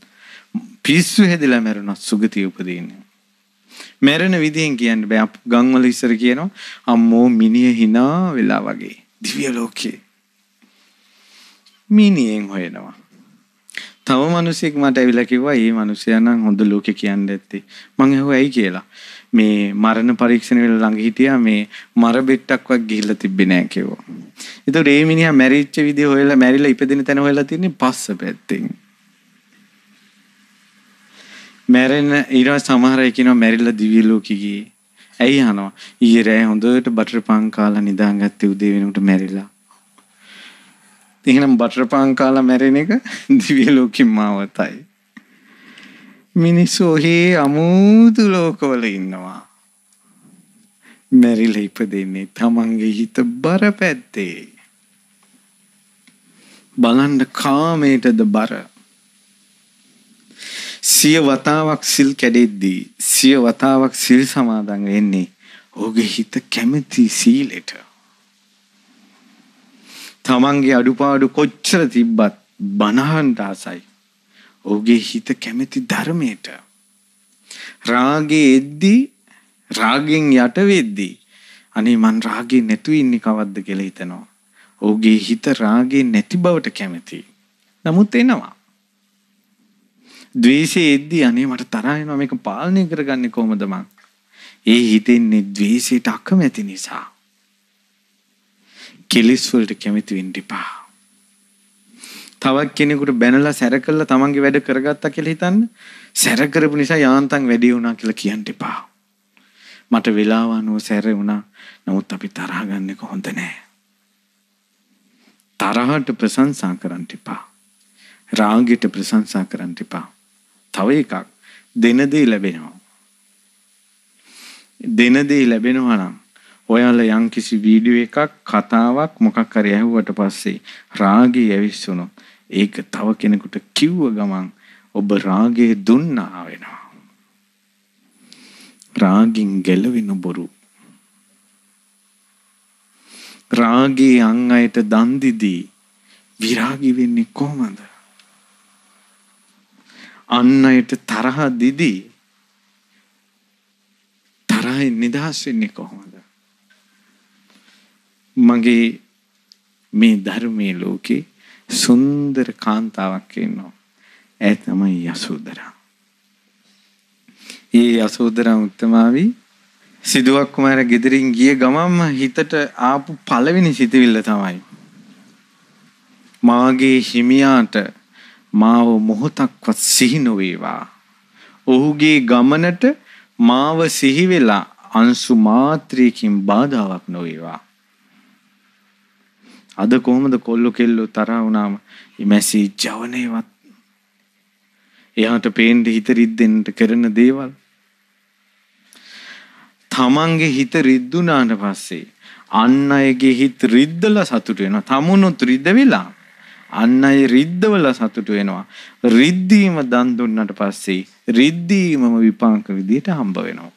පිස්සු හැදිලා මැරුණා සුගතිය උපදීන්නේ. මැරෙන විදිහෙන් කියන්න බෑ. ගම් වල ඉස්සර කියනවා අම්මෝ මිනිහ hina වෙලා වගේ. දිව්‍ය ලෝකේ. මිනිහෙන් හොයනවා. තව මිනිසෙක් මට ඇවිල්ලා කිව්වා, "මේ මිනිසයා නම් හොඳ ලෝකේ කියන්න ඇත්තේ." මං ඇහුවා ඇයි කියලා. මේ මරණ පරීක්ෂණ වල ළඟ හිටියා මේ මර බෙට්ටක්වත් ගිහිල්ලා තිබ්බේ නෑ කිව්වා. ඒතකොට ඒ මිනිහා මැරිච්ච විදිහ හොයලා මැරිලා ඉපදෙන තැන හොයලා තින්නේ පස්ස පැත්තෙන්. මැරෙන ඊට සමහර අය කියනවා මැරිලා දිව්‍ය ලෝකෙ ගියේ. ඇයි අහනවා ඊයේ රෑ හොඳට බටර් පාන් කාලා නිදාගත්තේ උදේ වෙනකොට මැරිලා. එහෙනම් බටර් පාන් කාලා මැරෙන එක දිව්‍ය ලෝකෙම ආවතයි. මිනිස්සු ඔහේ අමුතු ලෝකවල ඉන්නවා. මැරිලා ඉපදෙන්නේ තමන්ගේ හිත බර පැත්තේ. බලන්න කාමයටද බර. සිය වතාවක් සිල් කැඩෙද්දී සිය වතාවක් සිල් සමාදන් වෙන්නේ ඔහුගේ හිත කැමති සීලෙට. තමන්ගේ අඩුපාඩු කොච්චර තිබ්බත් බනහන්ට ආසයි. ඔහුගේ හිත කැමැති ධර්මයට රාගේ එද්දී රාගෙන් යට වෙද්දී අනේ මං රාගේ නැතු ඉන්නේ කවද්ද කියලා හිතනවා. ඔහුගේ හිත රාගේ නැති බවට කැමති. නමුත් එනවා. ද්වේෂයේදී අනේ මට තරහ එනවා මේක පාලනය කරගන්නේ කොහොමද මං? ඒ හිතෙන්නේ ද්වේෂයට අකමැති නිසා. කෙලිස් වලට කැමති වෙන්න එපා. තවක් කෙනෙකුට බැනලා සැර කළා තමන්ගේ වැඩ කරගත්තා කියලා හිතන්න සැර කරපු නිසා යාන්තම් වැඩි වුණා කියලා කියන්න එපා. මට වෙලාව අනුව සැර වුණා. නමුත් අපි තරහ ගන්න එක හොඳ නෑ. තරහට ප්‍රශංසා කරන්න එපා. රාගයට ප්‍රශංසා කරන්න එපා. තව එකක් දෙන දේ ලැබෙනවා. දෙන දේ ලැබෙනවා නම් ඔයාලා යම්කිසි වීඩියෝ එකක් කතාවක් මොකක් හරි ඇහුවට පස්සේ රාගය ඇවිස්සුණොත් ඒක තව කෙනෙකුට කිව්ව ගමන් ඔබ රාගය දුන්නා වෙනවා. රාගින් ගැලවෙන බොරු. රාගේ අන් අයට දන් දීදී විරාගී වෙන්නේ කොහොමද? අන් අයට තරහ දීදී තරහින් නිදහස් වෙන්නේ කොහොමද? මගේ මේ ධර්මයේ ලෝකේ සුන්දර කාන්තාවක් ඉන්නවා. ඒ තමයි යසෝදරා. ඒ යසෝදරා උත්තමාවි සිදුවක් කුමාර ගෙදරින් ගිය ගමම්ම හිතට ආපු පළවෙනි සිතුවිල්ල තමයි මාගේ හිමියාට මාව මොහොතක්වත් සිහි නොවේවා. ඔහුගේ ගමනට මාව සිහි වෙලා අංශු මාත්‍රයකින් බාධාවක් නොවේවා. අද කොහොමද කොල්ලු කෙල්ලෝ තරහ වුණාම මැසි ජවනේවත් එයාට පේන්න හිත රිද්දෙන්න කරන දේවල් තමන්ගේ හිත රිද්දුනාට පස්සේ අන් අයගේ හිත රිද්දලා සතුට වෙනවා තමුණුත් රිද්දවිලා අන් අය රිද්දවලා සතුට වෙනවා රිද්දීම දන් දුන්නට පස්සේ රිද්දීමම විපාක විදියට හම්බ වෙනවා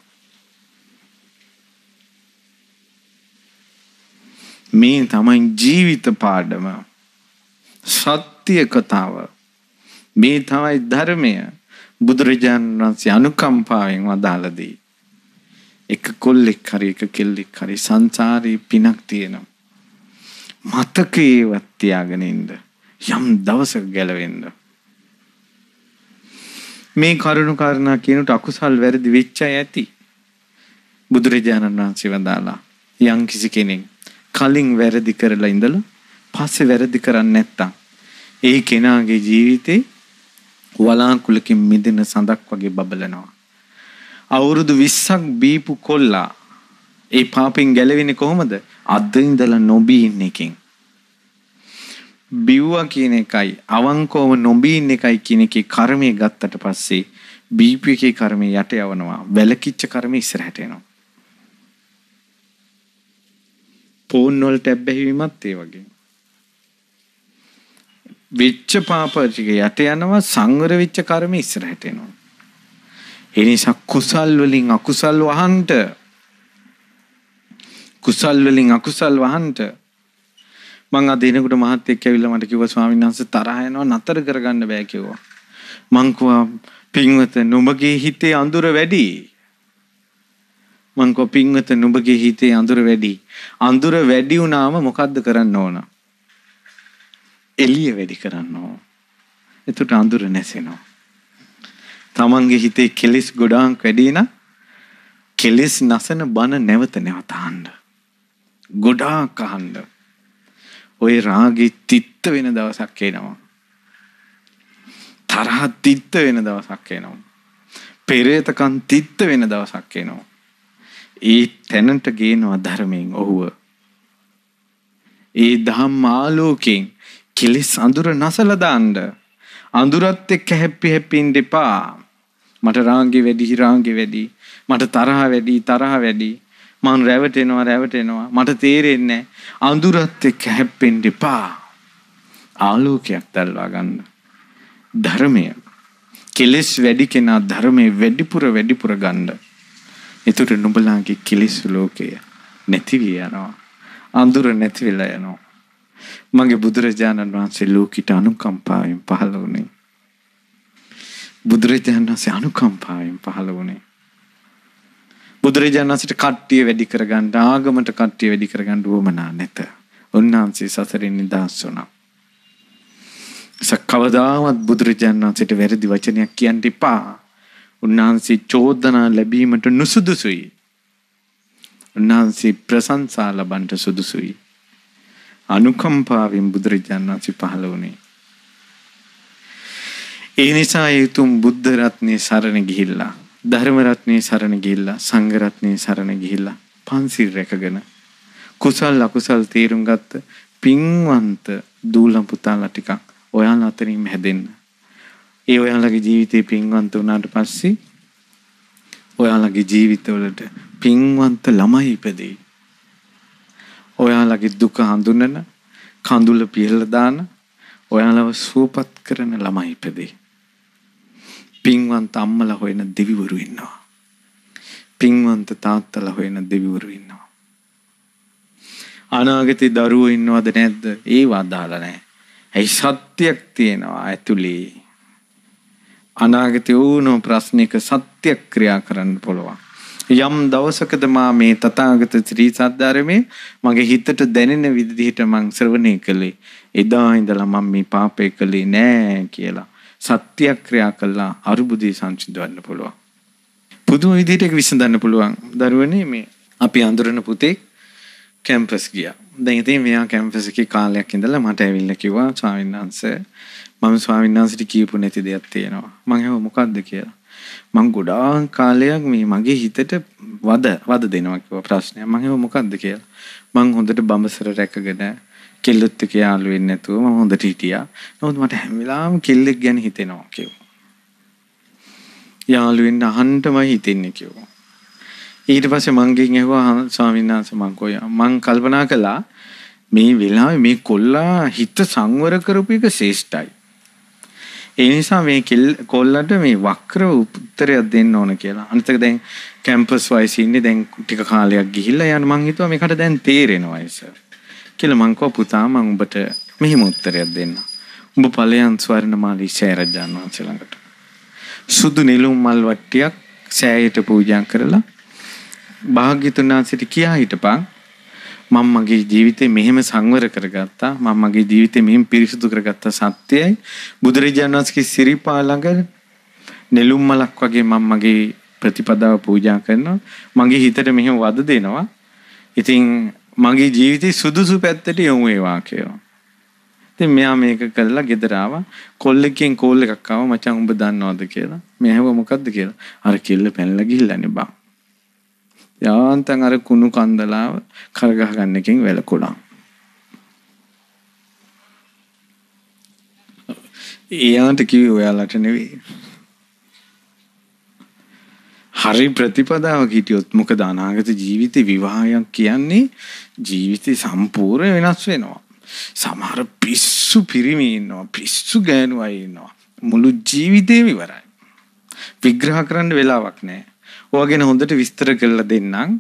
මේ තමයි ජීවිත පාඩම. සත්‍ය කතාව. මේ තමයි ධර්මය. බුදුරජාණන් වහන්සේ අනුකම්පාවෙන් වදාළදී. එක කොල්ලෙක් හරි එක කෙල්ලෙක් හරි සංසාරේ පිනක් තියෙනවා. මතකේවත් තියාගෙන ඉන්න. යම් දවසක ගැලවෙන්න. මේ කරුණු කාරණා කියනට අකුසල් වැරදි වෙච්ච ඇති. බුදුරජාණන් වහන්සේ වදාලා යම් කිසි කෙනෙක් කලින් වැරදි කරලා ඉඳලා පස්සේ වැරදි කරන්නේ නැත්තම් ඒ කෙනාගේ ජීවිතේ වලාකුලකින් මිදෙන සඳක් වගේ බබලනවා. අවුරුදු 20ක් බීපු කොල්ලා ඒ පාපෙන් ගැලවෙන්නේ කොහොමද? අද ඉඳලා නොබී ඉන්න එකෙන්. බිව්වා කියන එකයි අවංකවම නොබී ඉන්න එකයි කියන එකේ කර්මය ගත්තට පස්සේ බීපී එකේ කර්මය යට යවනවා. වැලකිච්ච කර්මය ඉස්සරහට එනවා. පෝන් වල ටැබ් බැහැවීමත් ඒ වගේ. විච්ච පාපචික යට යනවා සංවර වෙච්ච කර්ම ඉස්සරහට එනවා. ඒ නිසා කුසල් වලින් අකුසල් වහන්ට කුසල් වලින් අකුසල් වහන්ට මං අද එනකොට මහත්ෙක් ඇවිල්ලා මට කිව්වා ස්වාමීන් වහන්සේ තරහ යනවා නතර කරගන්න බෑ කිව්වා. මං කිව්වා පින්වත නුඹගේ හිතේ අඳුර වැඩි. මං කෝ පින්වත නුඹගේ හිතේ අඳුර වැඩි. අඳුර වැඩි වුණාම මොකද්ද කරන්න ඕන? එළිය වැඩි කරන්න ඕන. එතකොට අඳුර නැසෙනවා. තමන්ගේ හිතේ කෙලෙස් ගොඩාක් වැඩි නම් කෙලෙස් නැසන බන නැවත නැවත අහන්න. ගොඩාක් අහන්න. ওই රාගෙ තිත්ත වෙන දවසක් එනවා. තරහ තිත්ත වෙන දවසක් එනවා. පෙරේතකම් තිත්ත වෙන දවසක් එනවා. ඒ තැනට ගේනවා ධර්මයෙන් ඔහුව. ඒ ධම්මාලෝකයෙන් කෙලෙස් අඳුර නසලා දාන්න. අඳුරත් එක්ක හැපි හැපි ඉන්න එපා. මට රාංගේ වැඩි රාංගේ වැඩි. මට තරහ වැඩි තරහ වැඩි. මං රැවටෙනවා රැවටෙනවා. මට තේරෙන්නේ අඳුරත් එක්ක හැප්පෙන්න එපා. ආලෝකයක් දල්වා ගන්න. ධර්මය කෙලෙස් වැඩි කෙනා ධර්මයේ වැඩිපුර වැඩිපුර ගන්න. ඒතර නුඹලාගේ කිලිස් ලෝකය නැති වී යනවා. අඳුර නැති වෙලා යනවා. මගේ බුදුරජාණන් වහන්සේ ලෝකිට අනුකම්පාවෙන් පහළ වුණේ. බුදුරජාණන් වහන්සේ අනුකම්පාවෙන් පහළ වුණේ. බුදුරජාණන් වහන්සේට කට්ටිය වැඩි කරගන්න ආගමට කට්ටිය වැඩි කරගන්න උවමනා නැත. උන්වහන්සේ සසරින් නිදහස් වුණා. සක්කවදාවත් බුදුරජාණන් වහන්සේට වැරදි වචනයක් කියන්න එපා. උන්වහන්සේ චෝදනා ලැබීමට නුසුදුසුයි. උන්වහන්සේ ප්‍රශංසා ලබන්නට සුදුසුයි. අනුකම්පාවෙන් බුදුරජාණන් වහන්සේ පහළ වුණේ. ඒ නිසා යතුම් බුද්ධ රත්නේ සරණ ගිහිල්ලා ධර්ම රත්නේ සරණ ගිහිල්ලා සංඝ රත්නේ සරණ ගිහිල්ලා පන්සිල් රැකගෙන කුසල් අකුසල් තීරුම් ගත්ත පින්වන්ත දූලම් පුතාලා ටිකක් ඔයාලා අතරින් හැදෙන්න ඒ ඔයාලගේ ජීවිතේ පින්වන්ත වුණාට පස්සේ ඔයාලගේ ජීවිතවලට පින්වන්ත ළමයි ඉපදෙයි. ඔයාලගේ දුක හඳුනන කඳුල පිහලා දාන ඔයාලව සුවපත් කරන ළමයි ඉපදෙයි. පින්වන්ත අම්මලා හොයන දෙවිවරු ඉන්නවා. පින්වන්ත තාත්තලා හොයන දෙවිවරු ඉන්නවා. අනාගතේ දරුවෝ ඉන්නවද නැද්ද? ඒවා අදාළ නැහැ. ඇයි සත්‍යයක් තියෙනවා ඇතුලේ. අනාගතයේ වුණු ප්‍රශ්නික සත්‍ය ක්‍රියා කරන්න පුළුවන්. යම් දවසකද මා මේ තථාගත ශ්‍රී සද්ධර්මයේ මගේ හිතට දැනෙන විදිහට මං ශ්‍රවණය කළේ. එදා ඉඳලා මම මේ පාපය කළේ නෑ කියලා සත්‍ය ක්‍රියා කළා අරුබුදේ සංසිඳවන්න පුළුවන්. පුදුම විදිහට විසඳන්න පුළුවන්. දරුවනේ මේ අපි අඳුරන පුතේ කැම්පස් ගියා. දැන් ඉතින් මෙයා කැම්පස් එකේ කාලයක් ඉඳලා මට ඇවිල්ලා කිව්වා ස්වාමීන් වහන්සේ මම ස්වාමින්නාසිට කියපු නැති දෙයක් තියෙනවා මං හැව මොකක්ද කියලා මං ගොඩාක් කාලයක් මේ මගේ හිතට වද වද දෙනවා කිව්වා ප්‍රශ්නය මං හැව මොකක්ද කියලා මං හොඳට බඹසර රැකගෙන කෙල්ලොත් එක්ක යාළු වෙන්නේ නැතුව මම හොඳට හිටියා නමුත් මට හැම වෙලාවෙම කෙල්ලෙක් ගැන හිතෙනවා කිව්වා යාළුවෙන් අහන්ටමයි හිතෙන්නේ කිව්වා. ඊට පස්සේ මංගෙන් ඇහුවා ස්වාමීන් වහන්සේ මං කොයි මං කල්පනා කළා මේ වෙලාවේ මේ කොල්ලා හිත සංවර කරපු එක ශේෂ්ඨයි. ඒ නිසා මේ කොල්ලට මේ වක්‍ර උත්තරයක් දෙන්න ඕන කියලා. අනිත් එක දැන් කැම්පස් වයිස් ඉන්නේ දැන් ටික කාලයක් ගිහිල්ලා යන මං හිතුවා මේකට දැන් තේරෙනවා සර්. කියලා මං කව පුතා මං උඹට මෙහෙම උත්තරයක් දෙන්න. උඹ ඵලයන් ස්වර්ණමාලි ශේරජාන් වහන්සේ ළඟට. සුදු නිලුම් මල් වට්ටියක් සෑයට පූජා කරලා භාග්‍යතුන් වහන්සේට කියා හිටපන් මම මගේ ජීවිතේ මෙහෙම සංවර කරගත්තා මම මගේ ජීවිතේ මෙහෙම පිරිසිදු කරගත්ත සත්‍යයයි බුදුරජාණන් වහන්සේගේ සිරිපා ළඟ නෙළුම් මලක් වගේ මම මගේ ප්‍රතිපදාව පූජා කරනවා මගේ හිතට මෙහෙම වද දෙනවා ඉතින් මගේ ජීවිතේ සුදුසු පැත්තට යොමු වේවා කියලා. ඉතින් මෙයා මේක කරලා ගෙදර ආවා. කොල්ලෙක්ගෙන් කෝල් එකක් ආවා මචං උඹ දන්නවද කියලා. මෙයා හෙව මොකද්ද කියලා. අර කෙල්ල පැනලා ගිහිල්ලානේ බං. යාන්තම් අර කුණු කන්දලාව කරගහ ගන්න එකෙන් වැළකුණා. එයාට කිව්වේ ඔයාලට නෙවෙයි. හරි ප්‍රතිපදාවක හිටියොත් මොකද අනාගත ජීවිතේ විවාහයක් කියන්නේ ජීවිතේ සම්පූර්ණ වෙනස් වෙනවා. සමහර පිස්සු පිරිමි ඉන්නවා පිස්සු ගෑනුවයි ඉන්නවා මුළු ජීවිතේම ඉවරයි. විග්‍රහ කරන්න වෙලාවක් නැහැ. වගෙන හොඳට විස්තර කරලා දෙන්නම්.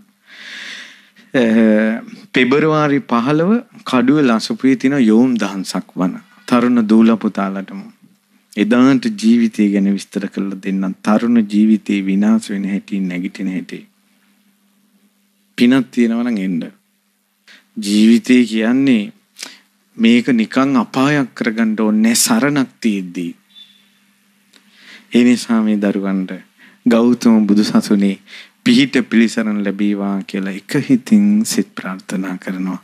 පෙබරවාරි පහළව කඩුව ලසුපී තින යෝම් දහන්සක් වන තරුණ දූලපුතාලටම. එදාට ජීවිතය ගැන විස්තර කරල දෙන්නම් තරුණ ජීවිතයේ විනාස වෙන හැටි නැගිටින හැටේ. පිනත් තියෙනවන එන්ඩ. ජීවිතය කියන්නේ මේක නිකං අපායක් කරගණ්ඩ ඔන්නෑ සරණක් තියද්දී. එනිසා මේ දරුවන්ට ගෞතම බුදුසසුනේ පිහිට පිළිසරණ ලැබේවා කියලා එක හිතින් සිත ප්‍රාර්ථනා කරනවා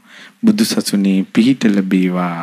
බුදුසසුනේ පිහිට ලැබේවා